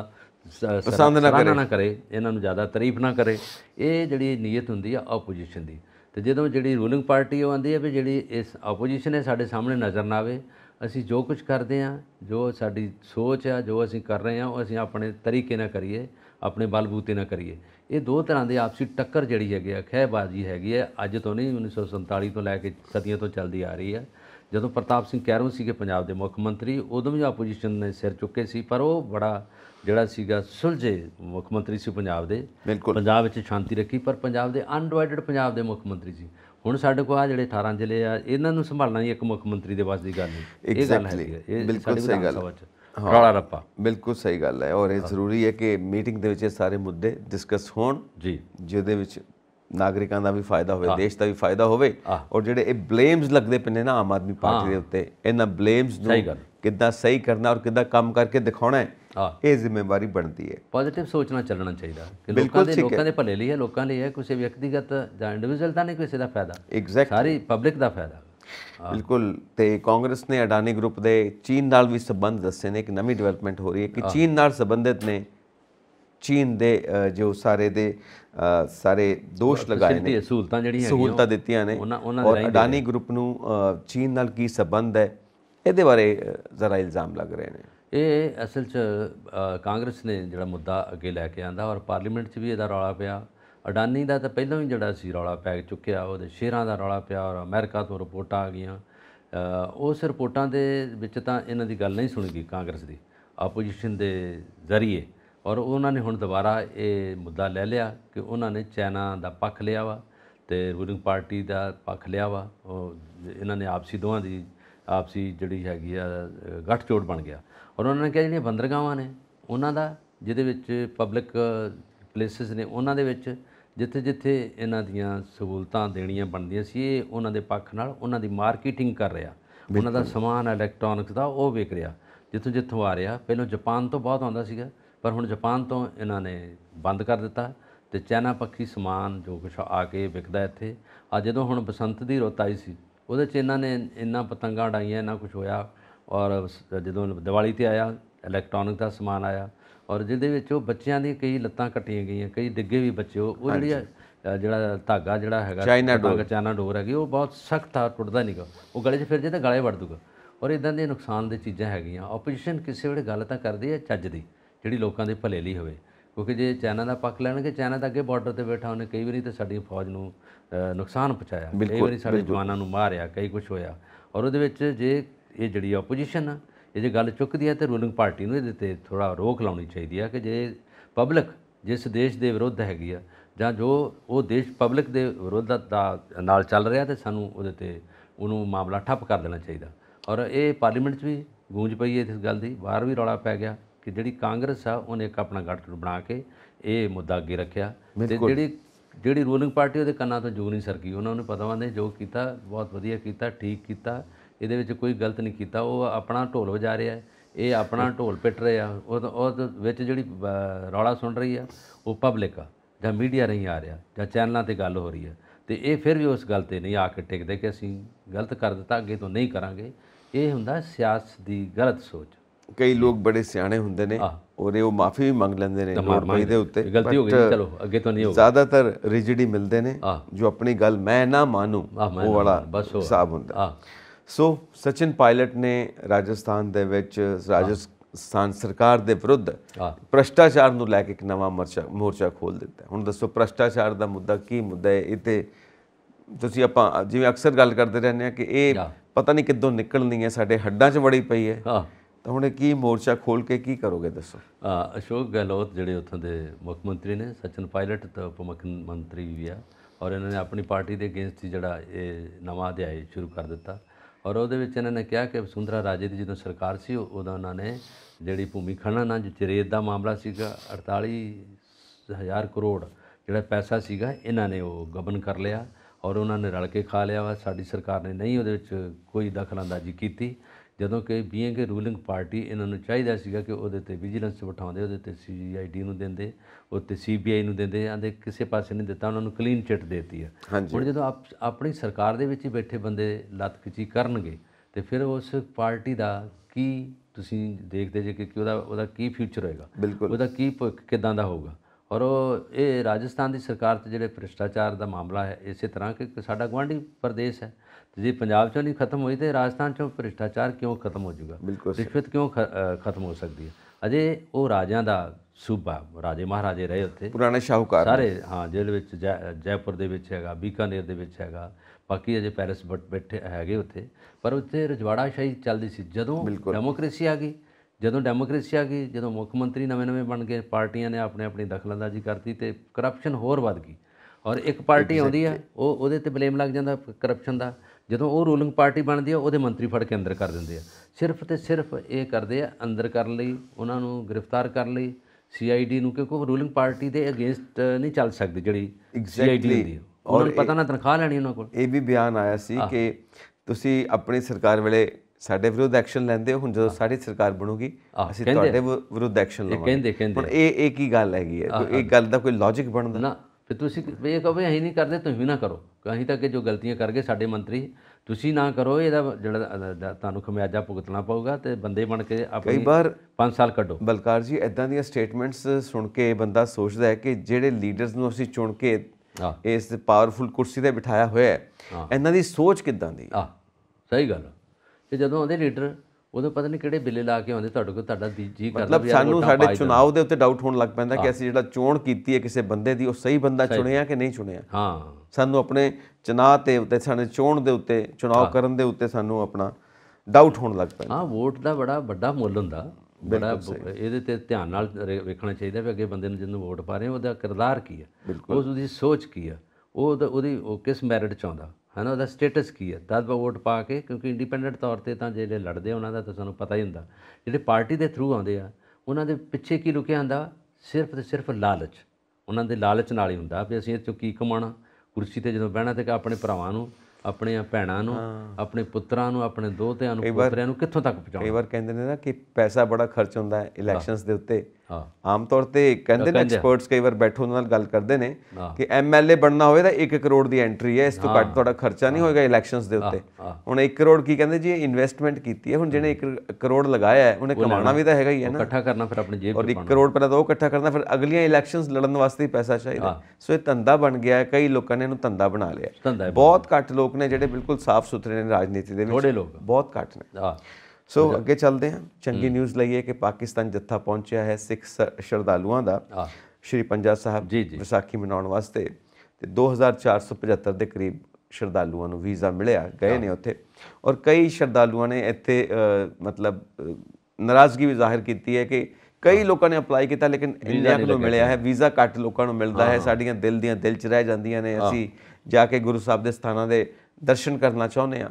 ਪਸੰਦ ਨਾ ਕਰੇ ਨਾ ਕਰੇ ਇਹਨਾਂ ਨੂੰ ਜ਼ਿਆਦਾ ਤਾਰੀਫ ਨਾ ਕਰੇ ਇਹ ਜਿਹੜੀ ਨੀਅਤ ਹੁੰਦੀ ਆ ਆਪੋਜੀਸ਼ਨ ਦੀ ਤੇ ਜਦੋਂ ਜਿਹੜੀ ਰੂਲਿੰਗ ਪਾਰਟੀ ਆਉਂਦੀ ਹੈ ਵੀ ਜਿਹੜੀ ਇਸ ਆਪੋਜੀਸ਼ਨ ਹੈ ਸਾਡੇ ਸਾਹਮਣੇ ਨਜ਼ਰ ਨਾ ਆਵੇ ਅਸੀਂ ਜੋ ਕੁਝ ਕਰਦੇ ਆ ਜੋ ਸਾਡੀ ਸੋਚ ਆ ਜੋ ਅਸੀਂ ਕਰ ਰਹੇ ਆ ਉਹ ਅਸੀਂ ਆਪਣੇ ਤਰੀਕੇ ਨਾਲ ਕਰੀਏ ਆਪਣੇ ਬਲਬੂਤੇ ਨਾਲ ਕਰੀਏ ਇਹ ਦੋ ਤਰ੍ਹਾਂ ਦੇ ਆਪਸੀ ਟੱਕਰ ਜਿਹੜੀ ਹੈਗੀ ਆ ਖਹਿਬਾਜ਼ੀ ਹੈਗੀ ਆ ਅੱਜ ਤੋਂ ਨਹੀਂ 1947 ਤੋਂ ਲੈ ਕੇ ਸਦੀਆਂ ਤੋਂ ਚੱਲਦੀ ਆ ਰਹੀ ਆ ਜਦੋਂ ਪ੍ਰਤਾਪ ਸਿੰਘ ਕੈਰੋਂ ਸੀਗੇ ਪੰਜਾਬ ਦੇ ਮੁੱਖ ਮੰਤਰੀ ਉਦੋਂ ਵੀ ਆਪੋਜੀਸ਼ਨ ਨੇ ਸਿਰ ਚੁੱਕੇ ਸੀ ਪਰ ਉਹ ਬੜਾ ਜਿਹੜਾ ਸੀਗਾ ਸੁਲਝੇ ਮੁੱਖ ਮੰਤਰੀ ਸੀ ਪੰਜਾਬ ਦੇ ਪੰਜਾਬ ਵਿੱਚ ਸ਼ਾਂਤੀ ਰੱਖੀ ਪਰ ਪੰਜਾਬ ਦੇ ਅਨਡਿਵਾਈਡਡ ਪੰਜਾਬ ਦੇ ਮੁੱਖ ਮੰਤਰੀ ਸੀ ਹੁਣ ਸਾਡੇ ਕੋਲ ਆ ਜਿਹੜੇ 18 ਜ਼ਿਲ੍ਹੇ ਆ ਇਹਨਾਂ ਨੂੰ ਸੰਭਾਲਣਾ ਹੀ ਇੱਕ ਮੁੱਖ ਮੰਤਰੀ ਦੇ ਵਾਸ ਦੀ ਗੱਲ ਨਹੀਂ ਇਹ ਗੱਲ ਹੈ ਬਿਲਕੁਲ ਸਹੀ ਗੱਲ ਰੌਲਾ ਰੱਪਾ ਬਿਲਕੁਲ ਸਹੀ ਗੱਲ ਹੈ ਔਰ ਇਹ ਜ਼ਰੂਰੀ ਹੈ ਕਿ ਮੀਟਿੰਗ ਦੇ ਵਿੱਚ ਇਹ ਸਾਰੇ ਮੁੱਦੇ ਡਿਸਕਸ ਹੋਣ ਜੀ ਜਿਹਦੇ ਵਿੱਚ ਨਾਗਰਿਕਾਂ ਦਾ ਵੀ ਫਾਇਦਾ ਹੋਵੇ ਦੇਸ਼ ਦਾ ਵੀ ਫਾਇਦਾ ਹੋਵੇ ਔਰ ਜਿਹੜੇ ਇਹ ਬਲੇਮਸ ਲੱਗਦੇ ਪਿੰਨੇ ਨਾ ਆਮ ਆਦਮੀ ਪਾਰਟੀ ਦੇ ਉੱਤੇ ਇਹਨਾਂ ਬਲੇਮਸ ਨੂੰ ਕਿੱਦਾਂ ਸਹੀ ਕਰਨਾ ਔਰ ਕਿੱਦਾਂ ਕੰਮ ਕਰਕੇ ਦਿਖਾਉਣਾ ਹੈ ਇਹ ਜ਼ਿੰਮੇਵਾਰੀ ਬਣਦੀ ਹੈ ਪੋਜ਼ਿਟਿਵ ਸੋਚਣਾ ਚੱਲਣਾ ਚਾਹੀਦਾ ਕਿ ਲੋਕਾਂ ਦੇ ਲੋਕਾਂ ਦੇ ਭਲੇ ਲਈ ਹੈ ਲੋਕਾਂ ਲਈ ਹੈ ਕਿਸੇ ਵਿਅਕਤੀਗਤ ਜਾਂ ਇੰਡੀਵਿਜੂਅਲ ਤਾਂ ਨਹੀਂ ਕਿਸੇ ਦਾ ਫਾਇਦਾ ਐਗਜ਼ੈਕਟ ਸਾਰੀ ਪਬਲਿਕ ਦਾ ਫਾਇਦਾ ਬਿਲਕੁਲ ਤੇ ਕਾਂਗਰਸ ਨੇ ਅਡਾਨੀ ਗਰੁੱਪ ਦੇ ਚੀਨ ਨਾਲ ਵੀ ਸਬੰਧ ਦੱਸੇ ਨੇ ਕਿ ਨਵੀਂ ਡਿਵੈਲਪਮੈਂਟ ਹੋ ਰਹੀ ਹੈ ਕਿ ਚੀਨ ਨਾਲ ਸੰਬੰਧਿਤ ਨੇ ਚੀਨ ਦੇ ਜੋ ਸਾਰੇ ਦੇ ਸਾਰੇ ਦੋਸ਼ ਲਗਾਏ ਨੇ ਸਹੂਲਤਾਂ ਜਿਹੜੀਆਂ ਸਹੂਲਤਾਂ ਦਿੱਤੀਆਂ ਨੇ ਔਰ ਅਡਾਨੀ ਗਰੁੱਪ ਨੂੰ ਚੀਨ ਨਾਲ ਕੀ ਸੰਬੰਧ ਹੈ ਇਹਦੇ ਬਾਰੇ ਜ਼ਰਾ ਇਲਜ਼ਾਮ ਲੱਗ ਰਹੇ ਨੇ ਇਹ ਅਸਲ 'ਚ ਕਾਂਗਰਸ ਨੇ ਜਿਹੜਾ ਮੁੱਦਾ ਅੱਗੇ ਲੈ ਕੇ ਆਂਦਾ ਔਰ ਪਾਰਲੀਮੈਂਟ 'ਚ ਵੀ ਇਹਦਾ ਰੌਲਾ ਪਿਆ ਅਡਾਨੀ ਦਾ ਤਾਂ ਪਹਿਲਾਂ ਹੀ ਜਿਹੜਾ ਸੀ ਰੌਲਾ ਪੈ ਚੁੱਕਿਆ ਉਹਦੇ ਸ਼ੇਰਾਂ ਦਾ ਰੌਲਾ ਪਿਆ ਔਰ ਅਮਰੀਕਾ ਤੋਂ ਰਿਪੋਰਟਾਂ ਆ ਗਈਆਂ ਉਸ ਰਿਪੋਰਟਾਂ ਦੇ ਵਿੱਚ ਤਾਂ ਇਹਨਾਂ ਦੀ ਗੱਲ ਨਹੀਂ ਸੁਣੀ ਗਈ ਕਾਂਗਰਸ ਦੀ ਆਪੋਜੀਸ਼ਨ ਦੇ ਜ਼ਰੀਏ ਔਰ ਉਹਨਾਂ ਨੇ ਹੁਣ ਦੁਬਾਰਾ ਇਹ ਮੁੱਦਾ ਲੈ ਲਿਆ ਕਿ ਉਹਨਾਂ ਨੇ ਚਾਈਨਾ ਦਾ ਪੱਖ ਲਿਆ ਵਾ ਤੇ ਰੂਲਿੰਗ ਪਾਰਟੀ ਦਾ ਪੱਖ ਲਿਆ ਵਾ ਉਹ ਇਹਨਾਂ ਨੇ ਆਪਸੀ ਦੋਹਾਂ ਦੀ ਆਪਸੀ ਜਿਹੜੀ ਹੈਗੀ ਆ ਗੱਠਜੋੜ ਬਣ ਗਿਆ ਔਰ ਉਹਨਾਂ ਨੇ ਕਿਹਾ ਜਿਹੜੀਆਂ ਬੰਦਰਗਾਵਾਂ ਨੇ ਉਹਨਾਂ ਦਾ ਜਿਹਦੇ ਵਿੱਚ ਪਬਲਿਕ ਪਲੇਸਸ ਨੇ ਉਹਨਾਂ ਦੇ ਵਿੱਚ ਜਿੱਥੇ ਜਿੱਥੇ ਇਹਨਾਂ ਦੀਆਂ ਸਹੂਲਤਾਂ ਦੇਣੀਆਂ ਬਣਦੀਆਂ ਸੀ ਇਹ ਉਹਨਾਂ ਦੇ ਪੱਖ ਨਾਲ ਉਹਨਾਂ ਦੀ ਮਾਰਕੀਟਿੰਗ ਕਰ ਰਿਹਾ ਉਹਨਾਂ ਦਾ ਸਮਾਨ ਇਲੈਕਟ੍ਰੋਨਿਕਸ ਦਾ ਉਹ ਵੇਚ ਰਿਹਾ ਜਿੱਥੋਂ ਜਿੱਥੋਂ ਆ ਰਿਹਾ ਪਹਿਲਾਂ ਜਾਪਾਨ ਤੋਂ ਬਹੁਤ ਆਉਂਦਾ ਸੀਗਾ ਪਰ ਹੁਣ ਜਾਪਾਨ ਤੋਂ ਇਹਨਾਂ ਨੇ ਬੰਦ ਕਰ ਦਿੱਤਾ ਤੇ ਚਾਈਨਾ ਪੱਖੀ ਸਮਾਨ ਜੋ ਕੁਛ ਆ ਕੇ ਵਿਕਦਾ ਇੱਥੇ ਆ ਜਦੋਂ ਹੁਣ ਬਸੰਤ ਦੀ ਰੁੱਤ ਆਈ ਸੀ ਉਹਦੇ ਚ ਇਹਨਾਂ ਨੇ ਇੰਨਾ ਪਤੰਗਾ ਡਾਈਆਂ ਇੰਨਾ ਕੁਝ ਹੋਇਆ ਔਰ ਜਦੋਂ ਦੀਵਾਲੀ ਤੇ ਆਇਆ ਇਲੈਕਟ੍ਰੋਨਿਕ ਦਾ ਸਮਾਨ ਆਇਆ ਔਰ ਜਿਹਦੇ ਵਿੱਚ ਉਹ ਬੱਚਿਆਂ ਦੀ ਕਈ ਲੱਤਾਂ ਕੱਟੀਆਂ ਗਈਆਂ ਕਈ ਡਿੱਗੇ ਵੀ ਬੱਚੇ ਉਹ ਜਿਹੜੀ ਜਿਹੜਾ ਧਾਗਾ ਜਿਹੜਾ ਹੈਗਾ ਚਾਈਨਾ ਡੋਰ ਚਾਈਨਾ ਡੋਰ ਹੈਗੀ ਉਹ ਬਹੁਤ ਸਖਤ ਆ ਟੁੱਟਦਾ ਨਹੀਂਗਾ ਉਹ ਗਲੇ 'ਚ ਫਿਰ ਜੇ ਤਾਂ ਗਲੇ ਵੜ ਦੂਗਾ ਔਰ ਇਦਾਂ ਦੇ ਨੁਕਸਾਨ ਦੇ ਚੀਜ਼ਾਂ ਹੈਗੀਆਂ ਆਪੋਜੀਸ਼ਨ ਕਿਸੇ ਵੇਲੇ ਗੱਲ ਤਾਂ ਕਰਦੀ ਹੈ ਚੱਜ ਦੀ ਜਿਹੜੀ ਲੋਕਾਂ ਦੇ ਭਲੇ ਲਈ ਹੋਵੇ ਕਿਉਂਕਿ ਜੇ ਚਾਈਨਾ ਦਾ ਪੱਕ ਲੈਣਗੇ ਚਾਈਨਾ ਦਾ ਅੱਗੇ ਬਾਰਡਰ ਤੇ ਬੈਠਾ ਉਹਨੇ ਕਈ ਵਾਰੀ ਤੇ ਸਾਡੀ ਫੌਜ ਨੂੰ ਨੁਕਸਾਨ ਪਹੁੰਚਾਇਆ ਕਈ ਵਾਰੀ ਸਾਡੇ ਜਵਾਨਾਂ ਨੂੰ ਮਾਰਿਆ ਕਈ ਕੁਝ ਹੋਇਆ ਔਰ ਉਹਦੇ ਵਿੱਚ ਜੇ ਇਹ ਜਿਹੜੀ ਆਪੋਜੀਸ਼ਨ ਆ ਇਹ ਜੇ ਗੱਲ ਚੁੱਕਦੀ ਹੈ ਤੇ ਰੂਲਿੰਗ ਪਾਰਟੀ ਨੂੰ ਇਹਦੇ ਤੇ ਥੋੜਾ ਰੋਕ ਲਾਉਣੀ ਚਾਹੀਦੀ ਆ ਕਿ ਜੇ ਪਬਲਿਕ ਜਿਸ ਦੇਸ਼ ਦੇ ਵਿਰੁੱਧ ਹੈਗੀ ਆ ਜਾਂ ਜੋ ਉਹ ਦੇਸ਼ ਪਬਲਿਕ ਦੇ ਵਿਰੋਧ ਦਾ ਨਾਲ ਚੱਲ ਰਿਹਾ ਤੇ ਸਾਨੂੰ ਉਹਦੇ ਤੇ ਉਹਨੂੰ ਮਾਮਲਾ ਠੱਪ ਕਰ ਦੇਣਾ ਚਾਹੀਦਾ ਔਰ ਇਹ ਪਾਰਲੀਮੈਂਟ 'ਚ ਵੀ ਗੂੰਜ ਪਈ ਹੈ ਇਸ ਗੱਲ ਦੀ ਬਾਹਰ ਵੀ ਰੌਲਾ ਪੈ ਗਿਆ ਕਿ ਜਿਹੜੀ ਕਾਂਗਰਸ ਆ ਉਹਨੇ ਇੱਕ ਆਪਣਾ ਗੱਠਜੋੜ ਬਣਾ ਕੇ ਇਹ ਮੁੱਦਾ ਅੱਗੇ ਰੱਖਿਆ ਤੇ ਜਿਹੜੀ ਜਿਹੜੀ ਰੂਲਿੰਗ ਪਾਰਟੀ ਉਹਦੇ ਕੰਨਾਂ ਤੋਂ ਜੂ ਨਹੀਂ ਸਰਕੀ ਉਹਨਾਂ ਨੂੰ ਪਤਾ ਵੰਦੇ ਜੋ ਕੀਤਾ ਬਹੁਤ ਵਧੀਆ ਕੀਤਾ ਠੀਕ ਕੀਤਾ ਇਹਦੇ ਵਿੱਚ ਕੋਈ ਗਲਤ ਨਹੀਂ ਕੀਤਾ ਉਹ ਆਪਣਾ ਢੋਲ ਵਜਾ ਰਿਹਾ ਹੈ ਇਹ ਆਪਣਾ ਢੋਲ ਪਿੱਟ ਰਿਹਾ ਉਹ ਉਹ ਵਿੱਚ ਜਿਹੜੀ ਰੌਲਾ ਸੁਣ ਰਹੀ ਆ ਉਹ ਪਬਲਿਕ ਆ ਜਾਂ ਮੀਡੀਆ ਨਹੀਂ ਆ ਰਿਹਾ ਜਾਂ ਚੈਨਲਾਂ ਤੇ ਗੱਲ ਹੋ ਰਹੀ ਆ ਤੇ ਇਹ ਫਿਰ ਵੀ ਉਸ ਗੱਲ ਤੇ ਨਹੀਂ ਆ ਕੇ ਟਿਕਦੇ ਕਿ ਅਸੀਂ ਗਲਤ ਕਰ ਦਿੱਤਾ ਅੱਗੇ ਤੋਂ ਨਹੀਂ ਕਰਾਂਗੇ ਇਹ ਹੁੰਦਾ ਸਿਆਸਤ ਦੀ ਗਲਤ ਸੋਚ ਕਈ ਲੋਕ ਬੜੇ ਸਿਆਣੇ ਹੁੰਦੇ ਨੇ ਔਰ ਇਹ ਉਹ ਮਾਫੀ ਵੀ ਮੰਗ ਲੈਂਦੇ ਨੇ ਲੋੜ ਪਈ ਦੇ ਉੱਤੇ ਗਲਤੀ ਹੋ ਗਈ ਚਲੋ ਅੱਗੇ ਤੋਂ ਨਹੀਂ ਹੋਊਗਾ ਜ਼ਿਆਦਾਤਰ ਰਿਜਿਡੀ ਮਿਲਦੇ ਨੇ ਜੋ ਆਪਣੀ ਗੱਲ ਮੈਂ ਨਾ ਮਾਨੂੰ ਉਹ ਵਾਲਾ ਹਿਸਾਬ ਹੁੰਦਾ ਸੋ ਸਚਿਨ ਪਾਇਲਟ ਨੇ ਰਾਜਸਥਾਨ ਦੇ ਵਿੱਚ ਰਾਜਸਥਾਨ ਸਰਕਾਰ ਦੇ ਵਿਰੁੱਧ ਭ੍ਰਸ਼ਟਾਚਾਰ ਨੂੰ ਲੈ ਕੇ ਇੱਕ ਨਵਾਂ ਮੋਰਚਾ ਮੋਰਚਾ ਖੋਲ ਦਿੱਤਾ ਹੁਣ ਦੱਸੋ ਭ੍ਰਸ਼ਟਾਚਾਰ ਦਾ ਮੁੱਦਾ ਕੀ ਮੁੱਦਾ ਹੈ ਇਤੇ ਤੁਸੀਂ ਆਪਾਂ ਜਿਵੇਂ ਅਕਸਰ ਗੱਲ ਕਰਦੇ ਰਹਿੰਦੇ ਆ ਕਿ ਇਹ ਪਤਾ ਨਹੀਂ ਕਿੱਦੋਂ ਨਿਕਲਣੀ ਹੈ ਸਾਡੇ ਹੱਡਾਂ 'ਚ ਵੜੀ ਪਈ ਹੈ ਤਾਂ ਹੁਣ ਕੀ ਮੋਰਚਾ ਖੋਲ ਕੇ ਕੀ ਕਰੋਗੇ ਦੱਸੋ ਅਸ਼ੋਕ ਗਹਿਲੋਤ ਜਿਹੜੇ ਉੱਥੋਂ ਦੇ ਮੁੱਖ ਮੰਤਰੀ ਨੇ ਸਚਨ ਪਾਇਲਟ ਤਾਂ ਉਪ ਮੁੱਖ ਮੰਤਰੀ ਵੀ ਆ ਔਰ ਇਹਨਾਂ ਨੇ ਆਪਣੀ ਪਾਰਟੀ ਦੇ ਅਗੇਂਸਟ ਜਿਹੜਾ ਇਹ ਨਵਾਂ ਅਧਿਆਇ ਸ਼ੁਰੂ ਕਰ ਦਿੱਤਾ ਔਰ ਉਹਦੇ ਵਿੱਚ ਇਹਨਾਂ ਨੇ ਕਿਹਾ ਕਿ ਸੁੰਦਰਾ ਰਾਜੇ ਦੀ ਜਦੋਂ ਸਰਕਾਰ ਸੀ ਉਹਦਾ ਉਹਨਾਂ ਨੇ ਜਿਹੜੀ ਭੂਮੀ ਖਣਾ ਨਾ ਜਿੱਥੇ ਰੇਤ ਦਾ ਮਾਮਲਾ ਸੀਗਾ 48000 ਕਰੋੜ ਜਿਹੜਾ ਪੈਸਾ ਸੀਗਾ ਇਹਨਾਂ ਨੇ ਉਹ ਗਬਨ ਕਰ ਲਿਆ ਔਰ ਉਹਨਾਂ ਨੇ ਰਲ ਕੇ ਖਾ ਲਿਆ ਵਾ ਸਾਡੀ ਸਰਕਾਰ ਨੇ ਨਹੀਂ ਉਹਦੇ ਵਿੱਚ ਕੋਈ ਦਖਲ ਅੰਦਾਜ਼ੀ ਕੀਤੀ ਜਦੋਂ ਕਿ ਬੀਏ ਕੇ ਰੂਲਿੰਗ ਪਾਰਟੀ ਇਹਨਾਂ ਨੂੰ ਚਾਹੀਦਾ ਸੀਗਾ ਕਿ ਉਹਦੇ ਤੇ ਵਿਜੀਲੈਂਸ ਬਿਠਾਉਂਦੇ ਉਹਦੇ ਤੇ ਸੀਜੀਆਈਡੀ ਨੂੰ ਦਿੰਦੇ ਉਹ ਤੇ ਸੀਬੀਆਈ ਨੂੰ ਦਿੰਦੇ ਆਂਦੇ ਕਿਸੇ ਪਾਸੇ ਨਹੀਂ ਦਿੱਤਾ ਉਹਨਾਂ ਨੂੰ ਕਲੀਨ ਚਿੱਟ ਦੇਤੀ ਹੈ ਹੁਣ ਜਦੋਂ ਆਪਣੀ ਸਰਕਾਰ ਦੇ ਵਿੱਚ ਹੀ ਬੈਠੇ ਬੰਦੇ ਖਿੱਚੀ ਕਰਨਗੇ ਤੇ ਫਿਰ ਉਸ ਪਾਰਟੀ ਦਾ ਕੀ ਤੁਸੀਂ ਦੇਖਦੇ ਜੇ ਕਿ ਉਹਦਾ ਉਹਦਾ ਕੀ ਫਿਊਚਰ ਹੋਏਗਾ ਉਹਦਾ ਕੀ ਕਿਦਾਂ ਦਾ ਹੋਊਗਾ ਔਰ ਉਹ ਇਹ ਰਾਜਸਥਾਨ ਦੀ ਸਰਕਾਰ ਤੇ ਜਿਹੜੇ ਭ੍ਰਿਸ਼ਟਾਚਾਰ ਦਾ ਮਾਮਲਾ ਹੈ ਇਸੇ ਤਰ੍ਹਾਂ ਕਿ ਸਾਡਾ ਗਵਾਂਢੀ ਪ੍ਰਦੇਸ਼ ਹੈ ਜੇ ਪੰਜਾਬ ਚੋਂ ਨਹੀਂ ਖਤਮ ਹੋਈ ਤੇ ਰਾਜਸਥਾਨ ਚੋਂ ਭ੍ਰਿਸ਼ਟਾਚਾਰ ਕਿਉਂ ਖਤਮ ਹੋ ਜਾਊਗਾ ਰਿਸ਼ਵਤ ਕਿਉਂ ਖਤਮ ਹੋ ਸਕਦੀ ਹੈ ਅਜੇ ਉਹ ਰਾਜਿਆਂ ਦਾ ਸੂਬਾ ਰਾਜੇ ਮਹਾਰਾਜੇ ਰਹੇ ਉੱਥੇ ਪੁਰਾਣੇ ਸ਼ਾਹੂਕਾਰ ਸਾਰੇ ਹਾਂ ਜਿਹਦੇ ਵਿੱਚ ਜੈਪੁਰ ਦੇ ਵਿੱਚ ਹੈਗਾ ਬੀਕਾਨੇਰ ਦੇ ਵਿੱਚ ਹੈਗਾ ਬਾਕੀ ਅਜੇ ਪੈਰਿਸ ਬੈਠੇ ਹੈਗੇ ਉੱਥੇ ਪਰ ਉੱਥੇ ਰਜਵਾੜਾ ਸ਼ਾਹੀ ਚੱਲਦੀ ਸੀ ਜਦੋਂ ਡੈਮੋਕ੍ਰੇਸੀ ਆ ਗਈ ਜਦੋਂ ਡੈਮੋਕ੍ਰੇਸੀ ਆ ਗਈ ਜਦੋਂ ਮੁੱਖ ਮੰਤਰੀ ਨਵੇਂ-ਨਵੇਂ ਬਣ ਗਏ ਪਾਰਟੀਆਂ ਨੇ ਆਪਣੇ ਆਪਣੀ ਦਖਲਅੰਦਾਜ਼ੀ ਕਰਤੀ ਤੇ ਕਰਪਸ਼ਨ ਹੋਰ ਵੱਧ ਗਈ ਔਰ ਇੱਕ ਪਾਰਟੀ ਆਉਂਦੀ ਹੈ ਉਹ ਉਹਦੇ ਤੇ ਬਲੇਮ ਲੱਗ ਜਾਂਦਾ ਕਰਪਸ਼ਨ ਦਾ ਜਦੋਂ ਉਹ ਰੂਲਿੰਗ ਪਾਰਟੀ ਬਣਦੀ ਹੈ ਉਹਦੇ ਮੰਤਰੀ ਫੜ ਕੇ ਅੰਦਰ ਕਰ ਦਿੰਦੇ ਆ ਸਿਰਫ ਤੇ ਸਿਰਫ ਇਹ ਕਰਦੇ ਆ ਅੰਦਰ ਕਰਨ ਲਈ ਉਹਨਾਂ ਨੂੰ ਗ੍ਰਿਫਤਾਰ ਕਰਨ ਲਈ ਸੀਆਈਡੀ ਨੂੰ ਕਿਉਂਕਿ ਰੂਲਿੰਗ ਪਾਰਟੀ ਦੇ ਅਗੇਂਸਟ ਨਹੀਂ ਚੱਲ ਸਕਦੀ ਜਿਹੜੀ ਸੀਆਈਡੀ ਹੁੰਦੀ ਹੈ ਔਰ ਪਤਾ ਨਾ ਤਨਖਾਹ ਲੈਣੀ ਉਹਨਾਂ ਕੋਲ ਇਹ ਵੀ ਬਿਆਨ ਆਇਆ ਸੀ ਕਿ ਤੁਸੀਂ ਆਪਣੀ ਸਰਕਾਰ ਵੇਲੇ ਸਾਡੇ ਵਿਰੁੱਧ ਐਕਸ਼ਨ ਲੈਂਦੇ ਹੁਣ ਜਦੋਂ ਸਾਡੀ ਸਰਕਾਰ ਬਣੂਗੀ ਅਸੀਂ ਤੁਹਾਡੇ ਵਿਰੁੱਧ ਐਕਸ਼ਨ ਲਵਾਂਗੇ ਹੁਣ ਇਹ ਇਹ ਕੀ ਗੱਲ ਹੈਗੀ ਹੈ ਇਹ ਗੱਲ ਦਾ ਕੋਈ ਲੌਜੀਕ ਬਣਦਾ ਨਾ ਫਿਰ ਤੁਸੀਂ ਇਹ ਕਹੋ ਵੀ ਅਸੀਂ ਨਹੀਂ ਕਰਦੇ ਤੁਸੀਂ ਵੀ ਨਾ ਕਰੋ ਅਸੀਂ ਤਾਂ ਕਿ ਜੋ ਗਲਤੀਆਂ ਕਰ ਗਏ ਸਾਡੇ ਮੰਤਰੀ ਤੁਸੀਂ ਨਾ ਕਰੋ ਇਹਦਾ ਜਿਹੜਾ ਤੁਹਾਨੂੰ ਖਮਿਆਜਾ ਭੁਗਤਣਾ ਪਊਗਾ ਤੇ ਬੰਦੇ ਬਣ ਕੇ ਆਪਣੀ ਕਈ ਵਾਰ 5 ਸਾਲ ਕੱਢੋ ਬਲਕਾਰ ਜੀ ਇਦਾਂ ਦੀਆਂ ਸਟੇਟਮੈਂਟਸ ਸੁਣ ਕੇ ਬੰਦਾ ਸੋਚਦਾ ਹੈ ਕਿ ਜਿਹੜੇ ਲੀਡਰਸ ਨੂੰ ਅਸੀਂ ਚੁਣ ਕੇ ਇਸ ਪਾਵਰਫੁਲ ਕੁਰਸੀ ਤੇ ਬਿਠਾਇਆ ਹੋਇਆ ਹੈ ਇਹਨਾਂ ਦੀ ਸੋਚ ਕਿਦਾਂ ਦੀ ਆ ਸਹੀ ਗੱਲ ਤੇ ਜਦੋਂ ਆਉਂਦੇ ਲੀਡਰ ਉਦੋਂ ਪਤਾ ਨਹੀਂ ਕਿਹੜੇ ਬਿੱਲੇ ਲਾ ਕੇ ਆਉਂਦੇ ਤੁਹਾਡੇ ਕੋਲ ਤੁਹਾਡਾ ਜੀ ਕਰਦਾ ਮਤਲਬ ਸਾਨੂੰ ਸਾਡੇ ਚੋਣਾਂ ਦੇ ਉੱਤੇ ਡਾਊਟ ਹੋਣ ਲੱਗ ਪੈਂਦਾ ਕਿ ਅਸੀਂ ਜਿਹੜਾ ਚੋਣ ਕੀਤੀ ਹੈ ਕਿਸੇ ਬੰਦੇ ਦੀ ਉਹ ਸਹੀ ਬੰਦਾ ਚੁਣਿਆ ਕਿ ਨਹੀਂ ਚੁਣਿਆ ਹਾਂ ਸਾਨੂੰ ਆਪਣੇ ਚਨਾਹ ਤੇ ਉੱਤੇ ਸਾਡੇ ਚੋਣ ਦੇ ਉੱਤੇ ਚੋਣ ਕਰਨ ਦੇ ਉੱਤੇ ਸਾਨੂੰ ਆਪਣਾ ਡਾਊਟ ਹੋਣ ਲੱਗ ਪੈਂਦਾ ਹਾਂ ਵੋਟ ਦਾ ਬੜਾ ਵੱਡਾ ਮੁੱਲ ਹੁੰਦਾ ਬੜਾ ਇਹਦੇ ਤੇ ਧਿਆਨ ਨਾਲ ਵੇਖਣਾ ਚਾਹੀਦਾ ਵੀ ਅੱਗੇ ਬੰਦੇ ਨੂੰ ਜਿੰਨੂੰ ਵੋਟ ਪਾ ਰਹੇ ਉਹਦਾ ਕਿਰਦਾਰ ਕੀ ਹੈ ਉਸ ਦੀ ਸੋਚ ਕੀ ਹੈ ਉਹ ਉਹਦੀ ਕਿਸ ਮੈਰਿਟ ਚ ਆਉਂਦਾ ਹਨਾ ਉਹਦਾ ਸਟੇਟਸ ਕੀ ਹੈ ਤਦ ਵੋਟ ਪਾ ਕੇ ਕਿਉਂਕਿ ਇੰਡੀਪੈਂਡੈਂਟ ਤੌਰ ਤੇ ਤਾਂ ਜਿਹੜੇ ਲੜਦੇ ਉਹਨਾਂ ਦਾ ਤਾਂ ਸਾਨੂੰ ਪਤਾ ਹੀ ਹੁੰਦਾ ਜਿਹੜੇ ਪਾਰਟੀ ਦੇ ਥਰੂ ਆਉਂਦੇ ਆ ਉਹਨਾਂ ਦੇ ਪਿੱਛੇ ਕੀ ਲੁਕਿਆ ਹੁੰਦਾ ਸਿਰਫ ਤੇ ਸਿਰਫ ਲਾਲਚ ਉਹਨਾਂ ਦੇ ਲਾਲਚ ਨਾਲ ਹੀ ਹੁੰਦਾ ਵੀ ਅਸੀਂ ਇਹ ਚੋਂ ਕੀ ਕਮਾਉਣਾ ਕੁਰਸੀ ਤੇ ਜਦੋਂ ਬਹਿਣਾ ਤੇ ਆਪਣੇ ਭਰਾਵਾਂ ਨੂੰ ਆਪਣੇ ਭੈਣਾਂ ਨੂੰ ਆਪਣੇ ਪੁੱਤਰਾਂ ਨੂੰ ਆਪਣੇ ਦੋਹਤਿਆਂ ਨੂੰ ਪੁੱਤਰਿਆਂ ਨੂੰ ਕਿੱਥੋਂ ਤੱਕ ਪਹੁੰਚਾਉਣਾ ਕਈ ਵਾਰ ਕਹਿੰਦੇ ਨੇ ਨਾ ਕਿ ਪੈਸਾ ਬੜਾ ਖਰਚ ਹੁੰਦਾ ਹੈ ਇਲੈਕਸ਼ਨਸ ਦੇ ਉੱਤੇ ਆਮ ਤੌਰ ਤੇ ਕਹਿੰਦੇ ਨੇ ਐਕਸਪਰਟਸ ਕਈ ਵਾਰ ਬੈਠੋ ਉਹਨਾਂ ਨਾਲ ਗੱਲ ਕਰਦੇ ਨੇ ਕਿ ਐਮਐਲਏ ਬਣਨਾ ਹੋਵੇ ਤਾਂ 1 ਕਰੋੜ ਦੀ ਐਂਟਰੀ ਹੈ ਇਸ ਤੋਂ ਘੱਟ ਤੁਹਾਡਾ ਖਰਚਾ ਨਹੀਂ ਹੋਏਗਾ ਇਲੈਕਸ਼ਨਸ ਦੇ ਉੱਤੇ ਹੁਣ 1 ਕਰੋੜ ਕੀ ਕਹਿੰਦੇ ਜੀ ਇਨਵੈਸਟਮੈਂਟ ਕੀਤੀ ਹੈ ਹੁਣ ਜਿਹਨੇ 1 ਕਰੋੜ ਲਗਾਇਆ ਹੈ ਉਹਨੇ ਕਮਾਣਾ ਵੀ ਤਾਂ ਹੈਗਾ ਹੀ ਹੈ ਨਾ ਇਕੱਠਾ ਕਰਨਾ ਫਿਰ ਆਪਣੀ ਜੇਬ ਤੋਂ ਔਰ 1 ਕਰੋੜ ਪਹਿਲਾਂ ਤਾਂ ਉਹ ਇਕੱਠਾ ਕਰਨਾ ਫਿਰ ਅਗਲੀਆਂ ਇਲੈਕਸ਼ਨਸ ਲੜਨ ਵਾਸਤੇ ਪੈਸਾ ਚਾਹੀਦਾ ਸੋ ਇਹ ਧੰਦਾ ਬਣ ਗਿਆ ਹੈ ਕਈ ਲੋਕਾਂ ਨੇ ਇਹਨੂੰ ਧੰਦਾ ਬਣਾ ਲਿਆ ਬਹੁਤ ਘੱਟ ਲੋਕ ਨੇ ਜਿਹੜੇ ਬਿਲਕੁਲ ਸਾਫ਼ ਸੁਥਰੇ ਨੇ ਰਾਜਨੀਤੀ ਦੇ ਵਿੱਚ ਥੋੜੇ ਲੋਕ ਬਹੁਤ ਘੱਟ ਨੇ ਹਾਂ ਸੋ ਅੱਗੇ ਚੱਲਦੇ ਹਾਂ ਚੰਗੀ ਨਿਊਜ਼ ਲਈਏ ਕਿ ਪਾਕਿਸਤਾਨ ਜੱਥਾ ਪਹੁੰਚਿਆ ਹੈ ਸਿੱਖ ਸ਼ਰਧਾਲੂਆਂ ਦਾ ਸ਼੍ਰੀ ਪੰਜਾ ਸਾਹਿਬ ਜੀ ਜੀ ਵਿਸਾਖੀ ਮਨਾਉਣ ਵਾਸਤੇ ਤੇ 2475 ਦੇ ਕਰੀਬ ਸ਼ਰਧਾਲੂਆਂ ਨੂੰ ਵੀਜ਼ਾ ਮਿਲਿਆ ਗਏ ਨੇ ਉੱਥੇ ਔਰ ਕਈ ਸ਼ਰਧਾਲੂਆਂ ਨੇ ਇੱਥੇ ਮਤਲਬ ਨਰਾਜ਼ਗੀ ਵੀ ਜ਼ਾਹਿਰ ਕੀਤੀ ਹੈ ਕਿ ਕਈ ਲੋਕਾਂ ਨੇ ਅਪਲਾਈ ਕੀਤਾ ਲੇਕਿਨ ਇੰਡੀਆ ਨੂੰ ਮਿਲਿਆ ਹੈ ਵੀਜ਼ਾ ਕੱਟ ਲੋਕਾਂ ਨੂੰ ਮਿਲਦਾ ਹੈ ਸਾਡੀਆਂ ਦਿਲ ਦੀਆਂ ਦਿਲ ਚ ਰਹਿ ਜਾਂਦੀਆਂ ਨੇ ਅਸੀਂ ਜਾ ਕੇ ਗੁਰੂ ਸਾਹਿਬ ਦੇ ਸਥਾਨਾਂ ਦੇ ਦਰਸ਼ਨ ਕਰਨਾ ਚਾਹੁੰਦੇ ਆ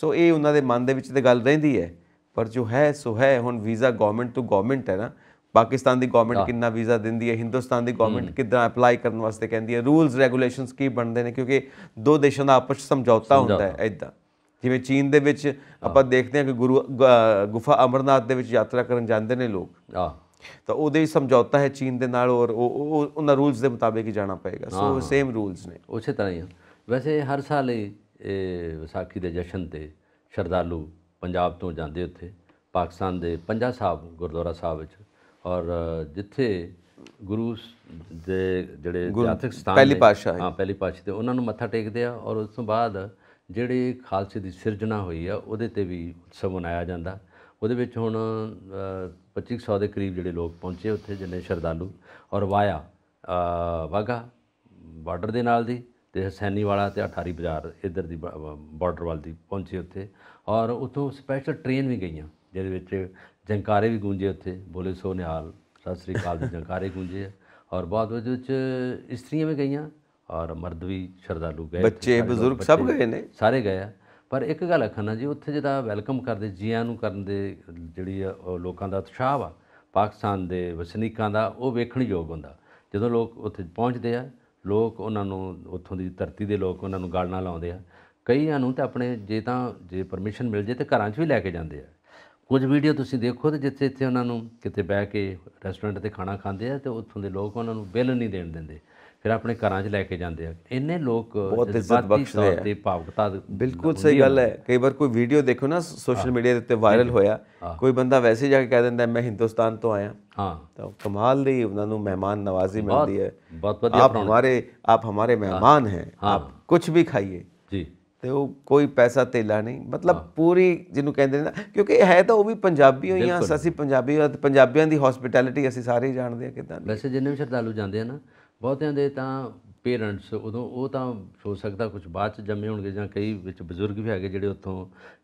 ਸੋ ਇਹ ਉਹਨਾਂ ਦੇ ਮਨ ਦੇ ਵਿੱਚ ਤੇ ਗੱਲ ਰਹਿੰਦੀ ਹੈ ਪਰ ਜੋ ਹੈ ਸੋ ਹੈ ਹੁਣ ਵੀਜ਼ਾ ਗਵਰਨਮੈਂਟ ਤੋਂ ਗਵਰਨਮੈਂਟ ਹੈ ਨਾ ਪਾਕਿਸਤਾਨ ਦੀ ਗਵਰਨਮੈਂਟ ਕਿੰਨਾ ਵੀਜ਼ਾ ਦਿੰਦੀ ਹੈ ਹਿੰਦੁਸਤਾਨ ਦੀ ਗਵਰਨਮੈਂਟ ਕਿਦਾਂ ਅਪਲਾਈ ਕਰਨ ਵਾਸਤੇ ਕਹਿੰਦੀ ਹੈ ਰੂਲਸ ਰੈਗੂਲੇਸ਼ਨਸ ਕੀ ਬਣਦੇ ਨੇ ਕਿਉਂਕਿ ਦੋ ਦੇਸ਼ਾਂ ਦਾ ਆਪਸ ਸਮਝੌਤਾ ਹੁੰਦਾ ਹੈ ਐਦਾਂ ਜਿਵੇਂ ਚੀਨ ਦੇ ਵਿੱਚ ਆਪਾਂ ਦੇਖਦੇ ਹਾਂ ਕਿ ਗੁਰੂ ਗੁਫਾ ਅਮਰਨਾਥ ਦੇ ਵਿੱਚ ਯਾਤਰਾ ਕਰਨ ਜਾਂਦੇ ਨੇ ਲੋਕ ਤਾਂ ਉਹਦੇ ਹੀ ਸਮਝੌਤਾ ਹੈ ਚੀਨ ਦੇ ਨਾਲ ਔਰ ਉਹ ਉਹਨਾਂ ਰੂਲਸ ਦੇ ਮੁਤਾਬਿਕ ਹੀ ਜਾਣਾ ਪਏਗਾ ਸੋ ਸੇਮ ਰੂਲਸ ਨੇ ਉਸੇ ਤਰ੍ਹਾਂ ਹੀ ਵੈਸੇ ਹਰ ਸਾਲ ਇਹ ਵਿਸਾਖੀ ਦੇ ਜਸ਼ਨ ਤੇ ਸ਼ਰਧਾਲੂ ਪੰਜਾਬ ਤੋਂ ਜਾਂਦੇ ਉੱਥੇ ਪਾਕਿਸਤਾਨ ਦੇ ਪੰਜਾ ਸਾਹਿਬ ਗੁਰਦੁਆਰਾ ਸਾਹਿਬ ਵਿੱਚ ਔਰ ਜਿੱਥੇ ਗੁਰੂ ਦੇ ਜਿਹੜੇ ਜਾਤਕ ਸਥਾਨ ਪਹਿਲੀ ਪਾਸ਼ਾ ਹਾਂ ਪਹਿਲੀ ਪਾਸ਼ਾ ਤੇ ਉਹਨਾਂ ਨੂੰ ਮੱਥਾ ਟੇਕਦੇ ਆ ਔਰ ਉਸ ਤੋਂ ਬਾਅਦ ਜਿਹੜੇ ਖਾਲਸੇ ਦੀ ਸਿਰਜਣਾ ਹੋਈ ਆ ਉਹਦੇ ਤੇ ਵੀ ਉਤਸਵ ਮਨਾਇਆ ਜਾਂਦਾ ਉਹਦੇ ਵਿੱਚ ਹੁਣ 2500 ਦੇ ਕਰੀਬ ਜਿਹੜੇ ਲੋਕ ਪਹੁੰਚੇ ਉੱਥੇ ਜਿੰਨੇ ਸ਼ਰਧਾਲੂ ਔਰ ਵਾਇਆ ਵਾਗਾ ਬਾਰਡਰ ਦੇ ਨਾਲ ਦੀ ਤੇ ਹਸੈਨੀ ਵਾਲਾ ਤੇ ਅਠਾਰੀ ਬਾਜ਼ਾਰ ਇਧਰ ਦੀ ਬਾਰਡਰ ਵਾਲ ਦੀ ਪਹੁੰਚੇ ਉੱਥੇ ਔਰ ਉਥੋਂ ਸਪੈਸ਼ਲ ਟ੍ਰੇਨ ਵੀ ਗਈਆਂ ਜਿਹਦੇ ਵਿੱਚ ਜੰਕਾਰੇ ਵੀ ਗੂੰਜੇ ਉੱਥੇ ਬੋਲੇ ਸੋ ਨਿਹਾਲ ਸਤਿ ਸ੍ਰੀ ਅਕਾਲ ਦੇ ਜੰਕਾਰੇ ਗੂੰਜੇ ਔਰ ਬਾਅਦ ਵਿੱਚ ਇਸਤਰੀਆਂ ਵੀ ਗਈਆਂ ਔਰ ਮਰਦ ਵੀ ਸ਼ਰਧਾਲੂ ਗਏ ਬੱਚੇ ਬਜ਼ੁਰਗ ਸਭ ਗਏ ਨੇ ਸਾਰੇ ਗਏ ਪਰ ਇੱਕ ਗੱਲ ਅਖਣਾ ਜੀ ਉੱਥੇ ਜਿਹੜਾ ਵੈਲਕਮ ਕਰਦੇ ਜੀਆਂ ਨੂੰ ਕਰਨ ਦੇ ਜਿਹੜੀ ਲੋਕਾਂ ਦਾ ਉਤਸ਼ਾਹ ਆ ਪਾਕਿਸਤਾਨ ਦੇ ਵਸਨੀਕਾਂ ਦਾ ਉਹ ਵੇਖਣ ਯੋਗ ਹੁੰਦਾ ਜਦੋਂ ਲੋਕ ਉੱਥੇ ਪਹੁੰਚਦੇ ਆ ਲੋਕ ਉਹਨਾਂ ਨੂੰ ਉੱਥੋਂ ਦੀ ਧਰਤੀ ਦੇ ਲੋਕ ਉਹਨਾਂ ਨੂੰ ਗਾਲਣਾ ਲਾਉਂਦੇ ਆ ਕਈਆਂ ਨੂੰ ਤਾਂ ਆਪਣੇ ਜੇ ਤਾਂ ਜੇ ਪਰਮਿਸ਼ਨ ਮਿਲ ਜੇ ਤੇ ਘਰਾਂ 'ਚ ਵੀ ਲੈ ਕੇ ਜਾਂਦੇ ਆ ਕੁਝ ਵੀਡੀਓ ਤੁਸੀਂ ਦੇਖੋ ਤੇ ਜਿੱਥੇ ਇੱਥੇ ਉਹਨਾਂ ਨੂੰ ਕਿਤੇ ਬਹਿ ਕੇ ਰੈਸਟੋਰੈਂਟ ਤੇ ਖਾਣਾ ਖਾਂਦੇ ਆ ਤੇ ਉੱਥੋਂ ਦੇ ਲੋਕ ਉਹਨਾਂ ਨੂੰ ਬਿੱਲ ਨਹੀਂ ਦੇਣ ਦਿੰਦੇ ਫਿਰ ਆਪਣੇ ਘਰਾਂ 'ਚ ਲੈ ਕੇ ਜਾਂਦੇ ਆ ਇੰਨੇ ਲੋਕ ਬਹੁਤ ਇੱਜ਼ਤ ਬਖਸ਼ਦੇ ਆ ਤੇ ਭਾਵਕਤਾ ਬਿਲਕੁਲ ਸਹੀ ਗੱਲ ਹੈ ਕਈ ਵਾਰ ਕੋਈ ਵੀਡੀਓ ਦੇਖੋ ਨਾ ਸੋਸ਼ਲ ਮੀਡੀਆ ਦੇ ਉੱਤੇ ਵਾਇਰਲ ਹੋਇਆ ਕੋਈ ਬੰਦਾ ਵੈਸੇ ਜਾ ਕੇ ਕਹਿ ਦਿੰਦਾ ਮੈਂ ਹਿੰਦੁਸਤਾਨ ਤੋਂ ਆਇਆ ਹਾਂ ਤਾਂ ਕਮਾਲ ਦੀ ਉਹਨਾਂ ਨੂੰ ਮਹਿਮਾਨ ਨਵਾਜ਼ੀ ਮਿਲਦੀ ਹੈ ਬਹੁਤ ਵਧੀਆ ਆਪ ਹਮਾਰੇ ਆਪ ਹਮਾਰੇ ਮਹਿਮਾਨ ਹੈ ਆਪ ਕੁਝ ਵੀ ਖਾਈਏ ਤੇ ਉਹ ਕੋਈ ਪੈਸਾ ਤੇਲਾ ਨਹੀਂ ਮਤਲਬ ਪੂਰੀ ਜਿਹਨੂੰ ਕਹਿੰਦੇ ਨੇ ਨਾ ਕਿਉਂਕਿ ਹੈ ਤਾਂ ਉਹ ਵੀ ਪੰਜਾਬੀ ਹੋਈ ਆ ਅਸੀਂ ਪੰਜਾਬੀ ਪੰਜਾਬੀਆਂ ਦੀ ਹਸਪਿਟੈਲਿਟੀ ਅਸੀਂ ਸਾਰੇ ਜਾਣਦੇ ਆ ਕਿਦਾਂ ਦੀ ਵੈਸੇ ਜਿੰਨੇ ਵੀ ਸ਼ਰਧਾਲੂ ਜਾਂਦੇ ਆ ਨਾ ਬਹੁਤਿਆਂ ਦੇ ਤਾਂ ਪੇਰੈਂਟਸ ਉਦੋਂ ਉਹ ਤਾਂ ਹੋ ਸਕਦਾ ਕੁਝ ਬਾਅਦ ਚ ਜੰਮੇ ਹੋਣਗੇ ਜਾਂ ਕਈ ਵਿੱਚ ਬਜ਼ੁਰਗ ਵੀ ਹੈਗੇ ਜਿਹੜੇ ਉੱਥੋਂ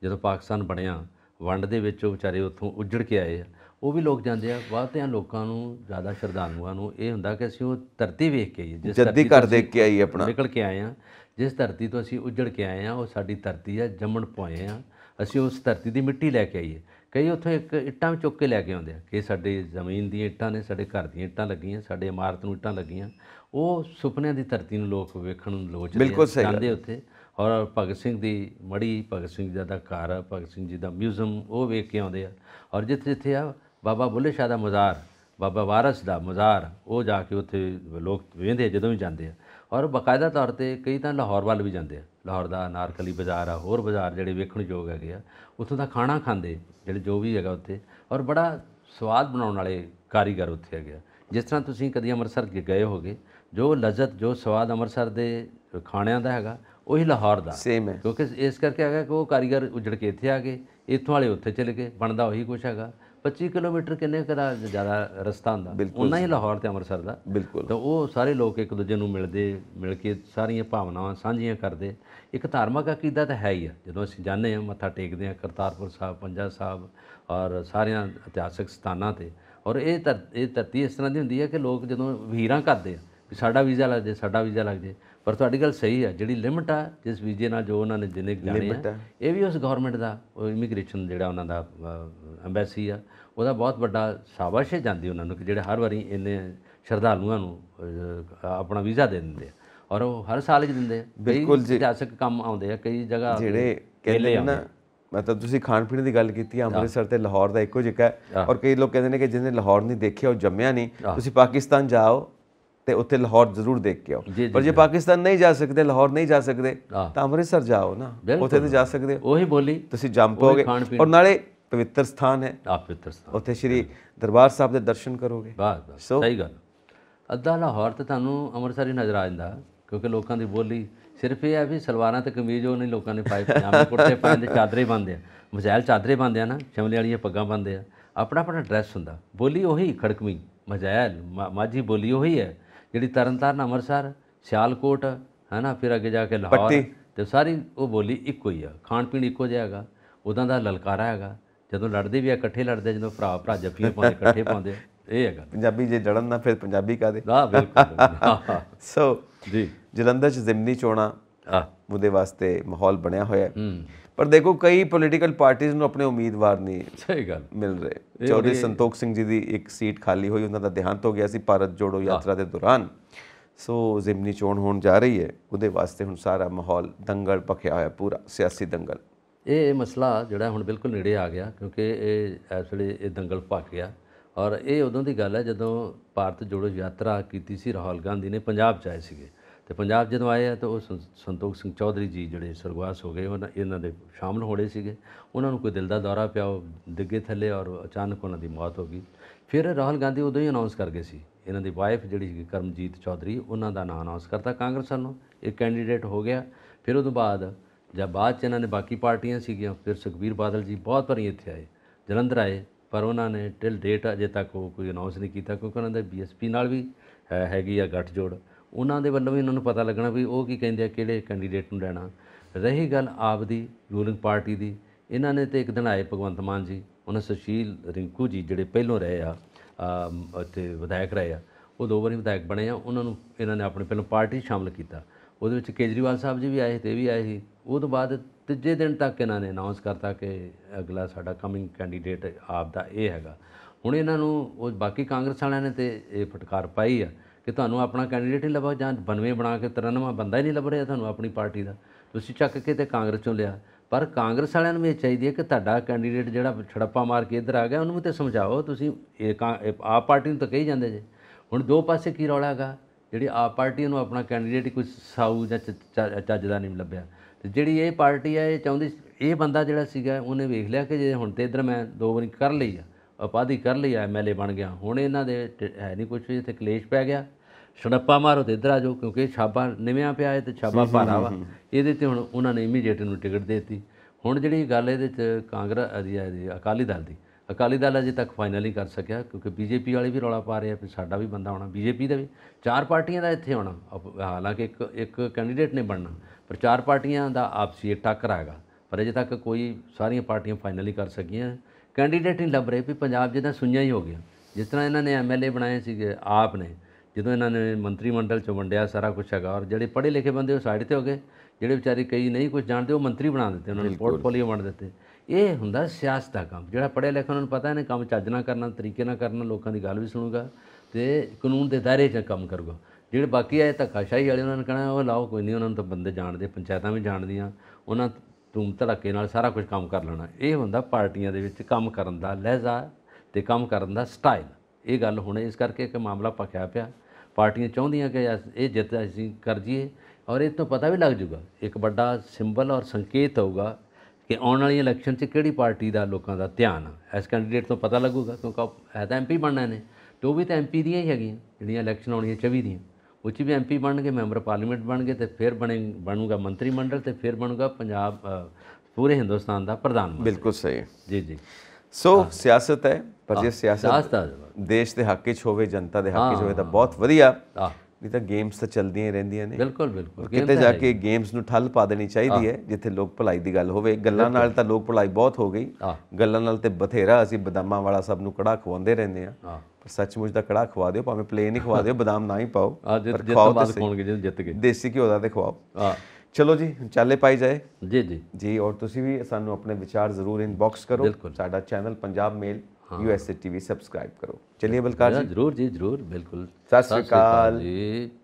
ਜਦੋਂ ਪਾਕਿਸਤਾਨ ਬਣਿਆ ਵੰਡ ਦੇ ਵਿੱਚ ਉਹ ਵਿਚਾਰੇ ਉੱਥੋਂ ਉੱਜੜ ਕੇ ਆਏ ਆ ਉਹ ਵੀ ਲੋਕ ਜਾਂਦੇ ਆ ਬਹੁਤਿਆਂ ਲੋਕਾਂ ਨੂੰ ਜ਼ਿਆਦਾ ਸ਼ਰਧਾਲੂਆਂ ਨੂੰ ਇਹ ਹੁੰਦਾ ਕਿ ਅਸੀਂ ਉਹ ਧਰਤੀ ਵੇਖ ਕੇ ਆਈਏ ਜਿਸ ਧਰਤੀ ਜੱਦੀ ਘਰ ਦੇਖ ਕੇ ਆਈਏ ਆਪਣਾ ਨਿਕਲ ਕੇ ਆਏ ਆ ਜਿਸ ਧਰਤੀ ਤੋਂ ਅਸੀਂ ਉੱਜੜ ਕੇ ਆਏ ਆ ਉਹ ਸਾਡੀ ਧਰਤੀ ਆ ਜੰਮਣ ਪੁਆਏ ਆ ਅਸੀਂ ਉਸ ਧਰਤੀ ਦੀ ਮਿੱਟੀ ਲੈ ਕੇ ਆਈਏ ਕਈ ਉੱਥੋਂ ਇੱਕ ਇੱਟਾਂ ਚੁੱਕ ਕੇ ਲੈ ਕੇ ਆਉਂਦੇ ਆ ਕਿ ਸਾਡੇ ਜ਼ਮੀਨ ਦੀਆਂ ਇੱਟਾਂ ਨੇ ਸਾਡੇ ਘਰ ਦੀਆਂ ਇੱਟਾਂ ਲੱਗੀਆਂ ਸਾਡੇ ਇਮਾਰਤ ਨੂੰ ਇੱਟਾਂ ਲੱਗੀਆਂ ਉਹ ਸੁਪਨਿਆਂ ਦੀ ਧਰਤੀ ਨੂੰ ਲੋਕ ਵੇਖਣ ਨੂੰ ਲੋਚਦੇ ਜਾਂਦੇ ਉੱਥੇ ਔਰ ਭਗਤ ਸਿੰਘ ਦੀ ਮੜੀ ਭਗਤ ਸਿੰਘ ਜੀ ਦਾ ਘਰ ਭਗਤ ਸਿੰਘ ਜੀ ਦਾ ਮਿਊਜ਼ੀਅਮ ਉਹ ਵੇਖ ਕੇ ਆਉਂਦੇ ਆ ਔਰ ਜਿੱਥੇ ਜਿੱਥੇ ਆ ਬਾਬਾ ਬੁੱਲੇ ਸ਼ਾਹ ਦਾ ਮਜ਼ਾਰ ਬਾਬਾ ਵਾਰਸ ਦਾ ਮਜ਼ਾਰ ਉਹ ਜਾ ਕੇ ਉੱਥੇ ਲੋਕ ਵੇਂਦੇ ਜਦੋਂ ਵੀ ਜਾਂਦੇ ਆ ਔਰ ਬਕਾਇਦਾ ਤੌਰ ਤੇ ਕਈ ਤਾਂ ਲਾਹੌਰ ਵੱਲ ਵੀ ਜਾਂਦੇ ਆ ਲਾਹੌਰ ਦਾ ਨਾਰਕਲੀ ਬਾਜ਼ਾਰ ਆ ਹੋਰ ਬਾਜ਼ਾਰ ਜਿਹੜੇ ਵੇਖਣ ਯੋਗ ਹੈਗੇ ਆ ਉੱਥੋਂ ਦਾ ਖਾਣਾ ਖਾਂਦੇ ਜਿਹੜੇ ਜੋ ਵੀ ਹੈਗਾ ਉੱਥੇ ਔਰ ਬੜਾ ਸਵਾਦ ਬਣਾਉਣ ਵਾਲੇ ਕਾਰੀਗਰ ਉੱਥੇ ਹੈਗੇ ਆ ਜਿਸ ਤਰ੍ਹਾਂ ਤੁਸੀਂ ਕਦੀ ਅੰਮ੍ਰਿਤਸਰ ਗਏ ਹੋਗੇ ਜੋ ਲਜ਼ਤ ਜੋ ਸਵਾਦ ਅੰਮ੍ਰਿਤਸਰ ਦੇ ਖਾਣਿਆਂ ਦਾ ਹੈਗਾ ਉਹੀ ਲਾਹੌਰ ਦਾ ਸੇਮ ਹੈ ਕਿਉਂਕਿ ਇਸ ਕਰਕੇ ਹੈਗਾ ਕਿ ਉਹ ਕਾਰੀਗਰ ਉਜੜ ਕੇ ਇੱਥੇ ਆ ਗਏ ਇੱਥੋਂ ਵਾਲੇ ਉੱਥੇ ਚਲੇ ਗਏ ਬਣਦਾ ਉਹੀ ਕੁਝ ਹੈਗਾ 25 ਕਿਲੋਮੀਟਰ ਕਿੰਨੇ ਕਰਾ ਜ਼ਿਆਦਾ ਰਸਤਾ ਹੁੰਦਾ ਉਨਾ ਹੀ ਲਾਹੌਰ ਤੇ ਅੰਮ੍ਰਿਤਸਰ ਦਾ ਬਿਲਕੁਲ ਤਾਂ ਉਹ ਸਾਰੇ ਲੋਕ ਇੱਕ ਦੂਜੇ ਨੂੰ ਮਿਲਦੇ ਮਿਲ ਕੇ ਸਾਰੀਆਂ ਭਾਵਨਾਵਾਂ ਸਾਂਝੀਆਂ ਕਰਦੇ ਇੱਕ ਧਾਰਮਿਕ ਅਕੀਦਾ ਤਾਂ ਹੈ ਹੀ ਆ ਜਦੋਂ ਅਸੀਂ ਜਾਂਦੇ ਹਾਂ ਮੱਥਾ ਟੇਕਦੇ ਹਾਂ ਕਰਤਾਰਪੁਰ ਸਾਹਿਬ ਪੰਜਾ ਸਾਹਿਬ ਔਰ ਸਾਰਿਆਂ ਇਤਿਹਾਸਿਕ ਸਥਾਨਾਂ ਤੇ ਔਰ ਇਹ ਇਹ ਧਰਤੀ ਇਸ ਤਰ੍ਹਾਂ ਦੀ ਹੁੰਦੀ ਹੈ ਕਿ ਲੋਕ ਜਦੋਂ ਵੀਰਾਂ ਕਰਦੇ ਆ ਕਿ ਸਾਡਾ ਵੀਜ਼ਾ ਲੱਗ ਜੇ ਸਾਡਾ ਵੀਜ਼ਾ ਲੱਗ ਜੇ ਪਰ ਤੁਹਾਡੀ ਗੱਲ ਸਹੀ ਹੈ ਜਿਹੜੀ ਲਿਮਟ ਆ ਜਿਸ ਵੀਜ਼ੇ ਨਾਲ ਜੋ ਉਹਨਾਂ ਨੇ ਜਿੰਨੇ ਜਾਣੇ ਆ ਇਹ ਵੀ ਉਸ ਗਵਰਨਮੈਂਟ ਦਾ ਇਮੀਗ੍ਰੇਸ਼ਨ ਜਿਹੜਾ ਉਹਨਾਂ ਦਾ ਐਮਬੈਸੀ ਆ ਉਹਦਾ ਬਹੁਤ ਵੱਡਾ ਸ਼ਾਬਾਸ਼ ਹੈ ਜਾਂਦੀ ਉਹਨਾਂ ਨੂੰ ਕਿ ਜਿਹੜੇ ਹਰ ਵਾਰੀ ਇਹਨੇ ਸ਼ਰਧਾਲੂਆਂ ਨੂੰ ਆਪਣਾ ਵੀਜ਼ਾ ਦੇ ਦਿੰਦੇ ਆ ਔਰ ਉਹ ਹਰ ਸਾਲ ਹੀ ਦਿੰਦੇ ਆ ਬਿਲਕੁਲ ਜੀ ਇਤਿਹਾਸਕ ਕੰਮ ਆਉਂਦੇ ਆ ਕਈ ਜਗ੍ਹਾ ਜਿਹੜੇ ਕਹਿੰਦੇ ਨਾ ਮਤਲਬ ਤੁਸੀਂ ਖਾਣ ਪੀਣ ਦੀ ਗੱਲ ਕੀਤੀ ਅੰਮ੍ਰਿਤਸਰ ਤੇ ਲਾਹੌਰ ਦਾ ਇੱਕੋ ਜਿਹਾ ਹੈ ਔਰ ਕਈ ਲੋਕ ਕਹਿੰਦੇ ਨੇ ਕਿ ਜਿਹਨੇ ਲਾਹੌਰ ਨਹੀਂ ਦੇਖਿਆ ਉਹ ਜੰਮਿਆ ਨਹੀਂ ਤੁਸੀਂ ਪਾਕਿਸਤਾਨ ਜਾਓ ਤੇ ਉੱਥੇ ਲਾਹੌਰ ਜ਼ਰੂਰ ਦੇਖ ਕੇ ਆਓ ਪਰ ਜੇ ਪਾਕਿਸਤਾਨ ਨਹੀਂ ਜਾ ਸਕਦੇ ਲਾਹੌਰ ਨਹੀਂ ਜਾ ਸਕਦੇ ਤਾਂ ਅੰਮ੍ਰਿਤਸਰ ਜਾਓ ਨਾ ਉੱਥੇ ਤੇ ਜਾ ਸਕਦੇ ਹੋ ਉਹੀ ਬੋਲੀ ਤੁਸੀਂ ਜੰਪੋਗੇ ਔਰ ਨਾਲੇ ਪਵਿੱਤਰ ਸਥਾਨ ਹੈ ਆ ਪਵਿੱਤਰ ਸਥਾਨ ਉੱਥੇ ਸ਼੍ਰੀ ਦਰਬਾਰ ਸਾਹਿਬ ਦੇ ਦਰਸ਼ਨ ਕਰੋਗੇ ਬਸ ਸਹੀ ਗੱਲ ਅੱਧਾ ਲਾਹੌਰ ਤੇ ਤੁਹਾਨੂੰ ਅੰਮ੍ਰਿਤਸਰ ਹੀ ਨਜ਼ਰ ਆ ਜਾਂਦਾ ਕਿਉਂਕਿ ਲੋਕਾਂ ਦੀ ਬੋਲੀ ਸਿਰਫ ਇਹ ਹੈ ਵੀ ਸਲਵਾਰਾਂ ਤੇ ਕਮੀਜ਼ ਉਹ ਨਹੀਂ ਲੋਕਾਂ ਨੇ ਪਾਈ ਪਜਾਮੇ ਕੁੜਤੇ ਪਾਉਂਦੇ ਚਾਦਰੇ ਬੰਦੇ ਆ ਮਜ਼ਾਇਲ ਚਾਦਰੇ ਬੰਦੇ ਆ ਨਾ ਸ਼ਮਲੇ ਵਾਲੀਆਂ ਪੱਗਾਂ ਬੰਦੇ ਆ ਆਪਣਾ ਆਪਣਾ ਡਰੈਸ ਹੁੰਦਾ ਬੋਲੀ ਉਹੀ ਖੜਕਮੀ ਮਜ਼ਾਇਲ ਮਾਝੀ ਬੋਲੀ ਉਹੀ ਹੈ ਜਿਹੜੀ ਤਰਨਤਾਰਨ ਅੰਮ੍ਰਿਤਸਰ ਸਿਆਲਕੋਟ ਹੈ ਨਾ ਫਿਰ ਅੱਗੇ ਜਾ ਕੇ ਲਾਹੌਰ ਤੇ ਸਾਰੀ ਉਹ ਬੋਲੀ ਇੱਕੋ ਹੀ ਆ ਖਾਣ ਪੀਣ ਇੱਕੋ ਜਿਹਾ ਹੈਗਾ ਉਦਾਂ ਦਾ ਲਲਕਾਰਾ ਹੈਗਾ ਜਦੋਂ ਲੜਦੇ ਵੀ ਆ ਇਕੱਠੇ ਲੜਦੇ ਜਦੋਂ ਭਰਾ ਭਰਾ ਜੱਫੀਆਂ ਪਾਉਂਦੇ ਇਕੱਠੇ ਪਾਉਂਦੇ ਇਹ ਹੈਗਾ ਪੰਜਾਬੀ ਜੇ ਜੜਨ ਨਾ ਫਿਰ ਪੰਜਾਬੀ ਕਾਦੇ ਹਾਂ ਬਿਲਕੁਲ ਸੋ ਜੀ ਜਲੰਧਰ ਚ ਜ਼ਿਮਨੀ ਚੋਣਾ ਉਹਦੇ ਵਾਸਤੇ ਮਾਹੌਲ ਬਣਿਆ ਹੋਇਆ ਹੈ ਪਰ ਦੇਖੋ ਕਈ ਪੋਲੀਟੀਕਲ ਪਾਰਟੀਆਂ ਨੂੰ ਆਪਣੇ ਉਮੀਦਵਾਰ ਨਹੀਂ ਸਹੀ ਗੱਲ ਮਿਲ ਰਹੇ ਚੌਧਰੀ ਸੰਤੋਖ ਸਿੰਘ ਜੀ ਦੀ ਇੱਕ ਸੀਟ ਖਾਲੀ ਹੋਈ ਉਹਨਾਂ ਦਾ ਦੇਹਾਂਤ ਹੋ ਗਿਆ ਸੀ ਭਾਰਤ ਜੋੜੋ ਯਾਤਰਾ ਦੇ ਦੌਰਾਨ ਸੋ ਜ਼ਿਮਨੀ ਚੋਣ ਹੋਣ ਜਾ ਰਹੀ ਹੈ ਉਹਦੇ ਵਾਸਤੇ ਹੁਣ ਸਾਰਾ ਮਾਹੌਲ ਦੰਗਲ ਪਖਿਆ ਹੋਇਆ ਪੂਰਾ ਸਿਆਸੀ ਦੰਗਲ ਇਹ ਇਹ ਮਸਲਾ ਜਿਹੜਾ ਹੁਣ ਬਿਲਕੁਲ ਨੇੜੇ ਆ ਗਿਆ ਕਿਉਂਕਿ ਇਹ ਇਸ ਵੇਲੇ ਇਹ ਦੰਗਲ ਭੱਕ ਗਿਆ ਔਰ ਇਹ ਉਦੋਂ ਦੀ ਗੱਲ ਹੈ ਜਦੋਂ ਭਾਰਤ ਜੋੜੋ ਯਾਤਰਾ ਕੀਤੀ ਸੀ ਰਾਹੁਲ ਗਾਂਧੀ ਨੇ ਪੰਜਾਬ ਚ ਆਏ ਸੀਗੇ ਤੇ ਪੰਜਾਬ ਜਦੋਂ ਆਏ ਆ ਤਾਂ ਉਹ ਸੰਤੋਖ ਸਿੰਘ ਚੌਧਰੀ ਜੀ ਜਿਹੜੇ ਸਰਗਵਾਸ ਹੋ ਗਏ ਉਹਨਾਂ ਇਹਨਾਂ ਦੇ ਸ਼ਾਮਲ ਹੋੜੇ ਸੀਗੇ ਉਹਨਾਂ ਨੂੰ ਕੋਈ ਦਿਲ ਦਾ ਦੌਰਾ ਪਿਆ ਉਹ ਡਿੱਗੇ ਥੱਲੇ ਔਰ ਅਚਾਨਕ ਉਹਨਾਂ ਦੀ ਮੌਤ ਹੋ ਗਈ ਫਿਰ ਰਾਹੁਲ ਗਾਂਧੀ ਉਦੋਂ ਹੀ ਅਨਾਉਂਸ ਕਰ ਗਏ ਸੀ ਇਹਨਾਂ ਦੀ ਵਾਈਫ ਜਿਹੜੀ ਕਰਮਜੀਤ ਚੌਧਰੀ ਉਹਨਾਂ ਦਾ ਨਾਮ ਅਨਾਉਂਸ ਕਰਤਾ ਕਾਂਗਰਸ ਵੱਲੋਂ ਇਹ ਕੈਂਡੀਡੇਟ ਹੋ ਗਿਆ ਫਿਰ ਉਦੋਂ ਬਾਅਦ ਜਦ ਬਾਅਦ ਚ ਇਹਨਾਂ ਨੇ ਬਾਕੀ ਪਾਰਟੀਆਂ ਸੀਗੀਆਂ ਫਿਰ ਸੁਖਬੀਰ ਬਾਦਲ ਜੀ ਬਹੁਤ ਭਰੀ ਇੱਥੇ ਆਏ ਜਲੰਧਰ ਆਏ ਪਰ ਉਹਨਾਂ ਨੇ ਟਿਲ ਡੇਟ ਅਜੇ ਤੱਕ ਉਹ ਕੋਈ ਅਨਾਉਂਸ ਨਹੀਂ ਕੀਤਾ ਕਿਉਂਕਿ ਉਹਨਾਂ ਦਾ ਬੀਐਸਪੀ ਨਾਲ ਵੀ ਹੈਗੀ ਆ ਗੱਠਜੋੜ ਉਹਨਾਂ ਦੇ ਵੱਲੋਂ ਵੀ ਉਹਨਾਂ ਨੂੰ ਪਤਾ ਲੱਗਣਾ ਵੀ ਉਹ ਕੀ ਕਹਿੰਦੇ ਆ ਕਿਹੜੇ ਕੈਂਡੀਡੇਟ ਨੂੰ ਲੈਣਾ ਰਹੀ ਗੱਲ ਆਪ ਦੀ ਰੂਲਿੰਗ ਪਾਰਟੀ ਦੀ ਇਹਨਾਂ ਨੇ ਤੇ ਇੱਕ ਦਿਨ ਆਏ ਭਗਵੰਤ ਮਾਨ ਜੀ ਉਹਨਾਂ ਸੁਸ਼ੀਲ ਰਿੰਕੂ ਜੀ ਜਿਹੜੇ ਪਹਿਲੋਂ ਰਹੇ ਆ ਤੇ ਵਿਧਾਇਕ ਰਹੇ ਆ ਉਹ ਦੋ ਵਾਰੀ ਵਿਧਾਇਕ ਬਣੇ ਆ ਉਹਨਾਂ ਨੂੰ ਇਹਨਾਂ ਨੇ ਆਪਣੇ ਪਹਿਲਾਂ ਪਾਰਟੀ ਸ਼ਾਮਲ ਕੀਤਾ ਉਹਦੇ ਵਿੱਚ ਕੇਜਰੀਵਾਲ ਸਾਹਿਬ ਜੀ ਵੀ ਆਏ ਤੇ ਵੀ ਆਏ ਸੀ ਉਹ ਤੋਂ ਬਾਅਦ ਤੀਜੇ ਦਿਨ ਤੱਕ ਇਹਨਾਂ ਨੇ ਅਨਾਉਂਸ ਕਰਤਾ ਕਿ ਅਗਲਾ ਸਾਡਾ ਕਮਿੰਗ ਕੈਂਡੀਡੇਟ ਆਪ ਦਾ ਇਹ ਹੈਗਾ ਹੁਣ ਇਹਨਾਂ ਨੂੰ ਉਹ ਬਾਕੀ ਕਾਂਗਰਸ ਵਾਲਿਆਂ ਨੇ ਤੇ ਇਹ ਫਟਕਾਰ ਪਾਈ ਆ ਕਿ ਤੁਹਾਨੂੰ ਆਪਣਾ ਕੈਂਡੀਡੇਟ ਹੀ ਲੱਭਾ ਜਾਂ ਬਨਵੇਂ ਬਣਾ ਕੇ 93ਵਾਂ ਬੰਦਾ ਹੀ ਨਹੀਂ ਲੱਭ ਰਿਹਾ ਤੁਹਾਨੂੰ ਆਪਣੀ ਪਾਰਟੀ ਦਾ ਤੁਸੀਂ ਚੱਕ ਕੇ ਤੇ ਕਾਂਗਰਸ ਚੋਂ ਲਿਆ ਪਰ ਕਾਂਗਰਸ ਵਾਲਿਆਂ ਨੂੰ ਇਹ ਚਾਹੀਦੀ ਹੈ ਕਿ ਤੁਹਾਡਾ ਕੈਂਡੀਡੇਟ ਜਿਹੜਾ ਛੜੱਪਾ ਮਾਰ ਕੇ ਇੱਧਰ ਆ ਗਿਆ ਉਹਨੂੰ ਤੇ ਸਮਝਾਓ ਤੁਸੀਂ ਇਹ ਆਪ ਪਾਰਟੀ ਨੂੰ ਤਾਂ ਕਹੀ ਜਾਂਦੇ ਜੇ ਹੁਣ ਦੋ ਪਾਸੇ ਕੀ ਰੌਲਾ ਹੈਗਾ ਜਿਹੜੀ ਆਪ ਪਾਰਟੀ ਨੂੰ ਆਪਣਾ ਕੈਂਡੀਡੇਟ ਹੀ ਕੋਈ ਸਾਊ ਜਾਂ ਚੱਜ ਦਾ ਨਹੀਂ ਲੱਭਿਆ ਤੇ ਜਿਹੜੀ ਇਹ ਪਾਰਟੀ ਹੈ ਇਹ ਚਾਹੁੰਦੀ ਇਹ ਬੰਦਾ ਜਿਹੜਾ ਸੀਗਾ ਉਹਨੇ ਵੇਖ ਲਿਆ ਕਿ ਜੇ ਹੁਣ ਤੇ ਇਧਰ ਮੈਂ ਦੋ ਵਾਰੀ ਕਰ ਲਈ ਆ ਉਪਾਧੀ ਕਰ ਲਈ ਐਮਐਲਏ ਬਣ ਗਿਆ ਹੁਣ ਇਹਨਾਂ ਦੇ ਹੈ ਨਹੀਂ ਕੁਝ ਇੱਥੇ ਕਲੇਸ਼ ਪੈ ਗਿਆ ਛੜੱਪਾ ਮਾਰੋ ਤੇ ਇਧਰ ਆ ਜਾਓ ਕਿਉਂਕਿ ਛਾਬਾ ਆ ਪਿਆ ਤੇ ਛਾਬਾ ਭਾਰਾ ਵਾ ਇਹਦੇ ਤੇ ਹੁਣ ਉਹਨਾਂ ਨੇ ਇਮੀਡੀਏਟ ਨੂੰ ਟਿਕਟ ਦੇਤੀ ਹੁਣ ਜਿਹੜੀ ਗੱਲ ਇਹਦੇ ਚ ਕਾਂਗਰਸ ਅਕਾਲੀ ਦਲ ਦੀ ਅਕਾਲੀ ਦਲ ਅਜੇ ਤੱਕ ਫਾਈਨਲ ਨਹੀਂ ਕਰ ਸਕਿਆ ਕਿਉਂਕਿ ਬੀਜੇਪੀ ਵਾਲੇ ਵੀ ਰੌਲਾ ਪਾ ਰਹੇ ਆ ਕਿ ਸਾਡਾ ਵੀ ਬੰਦਾ ਆਉਣਾ ਬੀਜੇਪੀ ਦਾ ਵੀ ਚਾਰ ਪਾਰਟੀਆਂ ਦਾ ਇੱਥੇ ਆਉਣਾ ਹਾਲਾਂਕਿ ਇੱਕ ਇੱਕ ਕੈਂਡੀਡੇਟ ਨੇ ਬਣਨਾ ਪਰ ਚਾਰ ਪਾਰਟੀਆਂ ਦਾ ਆਪਸੀ ਟੱਕਰ ਆਏਗਾ ਪਰ ਅਜੇ ਤੱਕ ਕੋਈ ਸਾਰੀਆਂ ਪਾਰਟੀਆਂ ਫਾਈਨਲ ਨਹੀਂ ਕਰ ਸਕੀਆਂ ਕੈਂਡੀਡੇਟ ਨਹੀਂ ਲੱਭ ਰਹੇ ਵੀ ਪੰਜਾਬ ਜਿੱਦਾਂ ਸੁਣਿਆ ਹੀ ਹੋ ਗਿਆ ਜਿਸ ਤਰ੍ਹਾਂ ਇਹਨਾਂ ਨੇ ਐਮਐਲਏ ਬਣਾਏ ਸੀਗੇ ਆਪ ਨੇ ਜਦੋਂ ਇਹਨਾਂ ਨੇ ਮੰਤਰੀ ਮੰਡਲ ਚ ਵੰਡਿਆ ਸਾਰਾ ਕੁਝ ਹੈਗਾ ਔਰ ਜਿਹੜੇ ਪੜ੍ਹੇ ਲਿਖੇ ਬੰਦੇ ਉਹ ਸਾਈਡ ਤੇ ਹੋ ਗਏ ਜਿਹੜੇ ਵਿਚਾਰੇ ਕਈ ਨਹੀਂ ਕੁਝ ਜਾਣਦੇ ਉਹ ਮੰਤਰੀ ਬਣਾ ਦਿੱਤੇ ਉਹਨਾਂ ਨੇ ਪੋਰਟਫੋਲੀਓ ਵੰਡ ਦਿੱਤੇ ਇਹ ਹੁੰਦਾ ਸਿਆਸਤ ਦਾ ਕੰਮ ਜਿਹੜਾ ਪੜ੍ਹੇ ਲਿਖੇ ਉਹਨਾਂ ਨੂੰ ਪਤਾ ਇਹਨੇ ਕੰਮ ਚੱਜ ਨਾ ਕਰਨਾ ਤਰੀਕੇ ਨਾਲ ਕਰਨਾ ਲੋਕਾਂ ਦੀ ਗੱਲ ਵੀ ਸੁਣੂਗਾ ਤੇ ਕਾਨੂੰਨ ਦੇ ਦਾਇਰੇ 'ਚ ਕੰਮ ਕਰੂਗਾ ਜਿਹੜੇ ਬਾਕੀ ਆਏ ਧੱਕਾਸ਼ਾਹੀ ਵਾਲੇ ਉਹਨਾਂ ਨੇ ਕਹਣਾ ਉਹ ਲਾਓ ਕੋਈ ਨਹੀਂ ਉਹਨਾਂ ਨੂੰ ਤਾਂ ਬੰਦੇ ਜਾਣਦੇ ਪੰਚਾਇਤਾਂ ਵੀ ਜਾਣਦੀਆਂ ਉਹਨਾਂ ਧੂਮ ਧੜੱਕੇ ਨਾਲ ਸਾਰਾ ਕੁਝ ਕੰਮ ਕਰ ਲੈਣਾ ਇਹ ਹੁੰਦਾ ਪਾਰਟੀਆਂ ਦੇ ਵਿੱਚ ਕੰਮ ਕਰਨ ਦਾ ਲਹਿਜ਼ਾ ਤੇ ਕੰਮ ਕਰਨ ਦਾ ਸਟਾਈਲ ਇਹ ਗੱਲ ਹੁਣ ਇਸ ਕਰਕੇ ਕਿ ਮਾਮਲਾ ਪਖਿਆ ਪਿਆ ਪਾਰਟੀਆਂ ਚਾਹੁੰਦੀਆਂ ਕਿ ਇਹ ਜਿੱਤ ਅਸੀਂ ਕਰ ਜੀਏ ਔਰ ਇਹ ਤੋਂ ਪਤਾ ਵੀ ਲੱਗ ਜੂਗਾ ਇੱਕ ਵੱਡਾ ਸਿੰਬਲ ਔਰ ਸੰਕੇਤ ਹੋਊਗਾ ਕਿ ਆਉਣ ਵਾਲੀ ਇਲੈਕਸ਼ਨ 'ਚ ਕਿਹੜੀ ਪਾਰਟੀ ਦਾ ਲੋਕਾਂ ਦਾ ਧਿਆਨ ਆ ਇਸ ਕੈਂਡੀਡੇਟ ਤੋਂ ਪਤਾ ਲੱਗੂਗਾ ਕਿਉਂਕਿ ਹੈ ਤਾਂ ਐਮਪੀ ਬਣਨਾ ਨੇ ਤੇ ਉਹ ਵੀ ਤਾਂ ਐਮਪੀ ਦੀਆਂ ਹੀ ਹੈਗੀਆਂ ਜਿਹੜੀਆਂ ਇਲੈਕਸ਼ਨ ਆਉਣੀਆਂ 24 ਦੀਆਂ ਉੱਚ ਵੀ ਐਮਪੀ ਬਣ ਮੈਂਬਰ ਪਾਰਲੀਮੈਂਟ ਬਣ ਤੇ ਫਿਰ ਬਣੇ ਬਣੂਗਾ ਮੰਤਰੀ ਮੰਡਲ ਤੇ ਫਿਰ ਬਣੂਗਾ ਪੰਜਾਬ ਪੂਰੇ ਹਿੰਦੁਸਤਾਨ ਦਾ ਪ੍ਰਧਾਨ ਮੰਤਰੀ ਬਿਲਕੁਲ ਸਹੀ ਜੀ ਜੀ ਸੋ ਸਿਆਸਤ ਹੈ ਪਰ ਜੇ ਸਿਆਸਤ ਦੇਸ਼ ਦੇ ਹੱਕ 'ਚ ਹੋਵੇ ਜਨਤਾ ਦੇ ਹੱਕ 'ਚ ਹੋਵੇ ਤਾਂ ਬਹੁਤ ਵਧੀਆ ਨਹੀਂ ਤਾਂ ਗੇਮਸ ਤਾਂ ਚੱਲਦੀਆਂ ਹੀ ਰਹਿੰਦੀਆਂ ਨੇ ਬਿਲਕੁਲ ਬਿਲਕੁਲ ਕਿਤੇ ਜਾ ਕੇ ਗੇਮਸ ਨੂੰ ਠੱਲ ਪਾ ਦੇਣੀ ਚਾਹੀਦੀ ਹੈ ਜਿੱਥੇ ਲੋਕ ਭਲਾਈ ਦੀ ਗੱਲ ਹੋਵੇ ਗੱਲਾਂ ਨਾਲ ਤਾਂ ਲੋਕ ਭਲਾਈ ਬਹੁਤ ਹੋ ਗਈ ਗੱਲਾਂ ਨਾਲ ਤੇ ਬਥੇਰਾ ਅਸੀਂ ਬਦਾਮਾਂ ਵਾਲਾ ਸਭ ਨੂੰ ਕੜਾ ਖਵਾਉਂਦੇ ਰਹਿੰਦੇ ਆ ਪਰ ਸੱਚਮੁੱਚ ਦਾ ਕੜਾ ਖਵਾ ਦਿਓ ਭਾਵੇਂ ਪਲੇਨ ਹੀ ਖਵਾ ਦਿਓ ਬਦਾਮ ਨਾ ਹੀ ਪਾਓ ਪਰ ਖਵਾਓ ਤਾਂ ਖਾਣਗੇ ਜੇ ਜਿੱਤ ਗਏ ਦੇਸੀ ਘਿਓ ਦਾ ਤੇ ਖਵਾਓ ਹਾਂ ਚਲੋ ਜੀ ਚਾਲੇ ਪਾਈ ਜਾਏ ਜੀ ਜੀ ਜੀ ਔਰ ਤੁਸੀਂ ਵੀ ਸਾਨੂੰ ਆਪਣੇ ਵਿਚਾਰ ਜ਼ਰੂਰ ਇਨਬਾਕਸ ਕਰੋ ਸਾਡਾ channel Punjab mail TV subscribe ਕਰੋ ਚਲਿਏ ਬਲਕਾਰ ਜੀ ਜ਼ਰੂਰ ਜੀ ਜ਼ਰੂਰ ਬਿਲਕੁਲ ਸਤਿ ਸ਼੍ਰੀ ਅਕਾਲ ਜੀ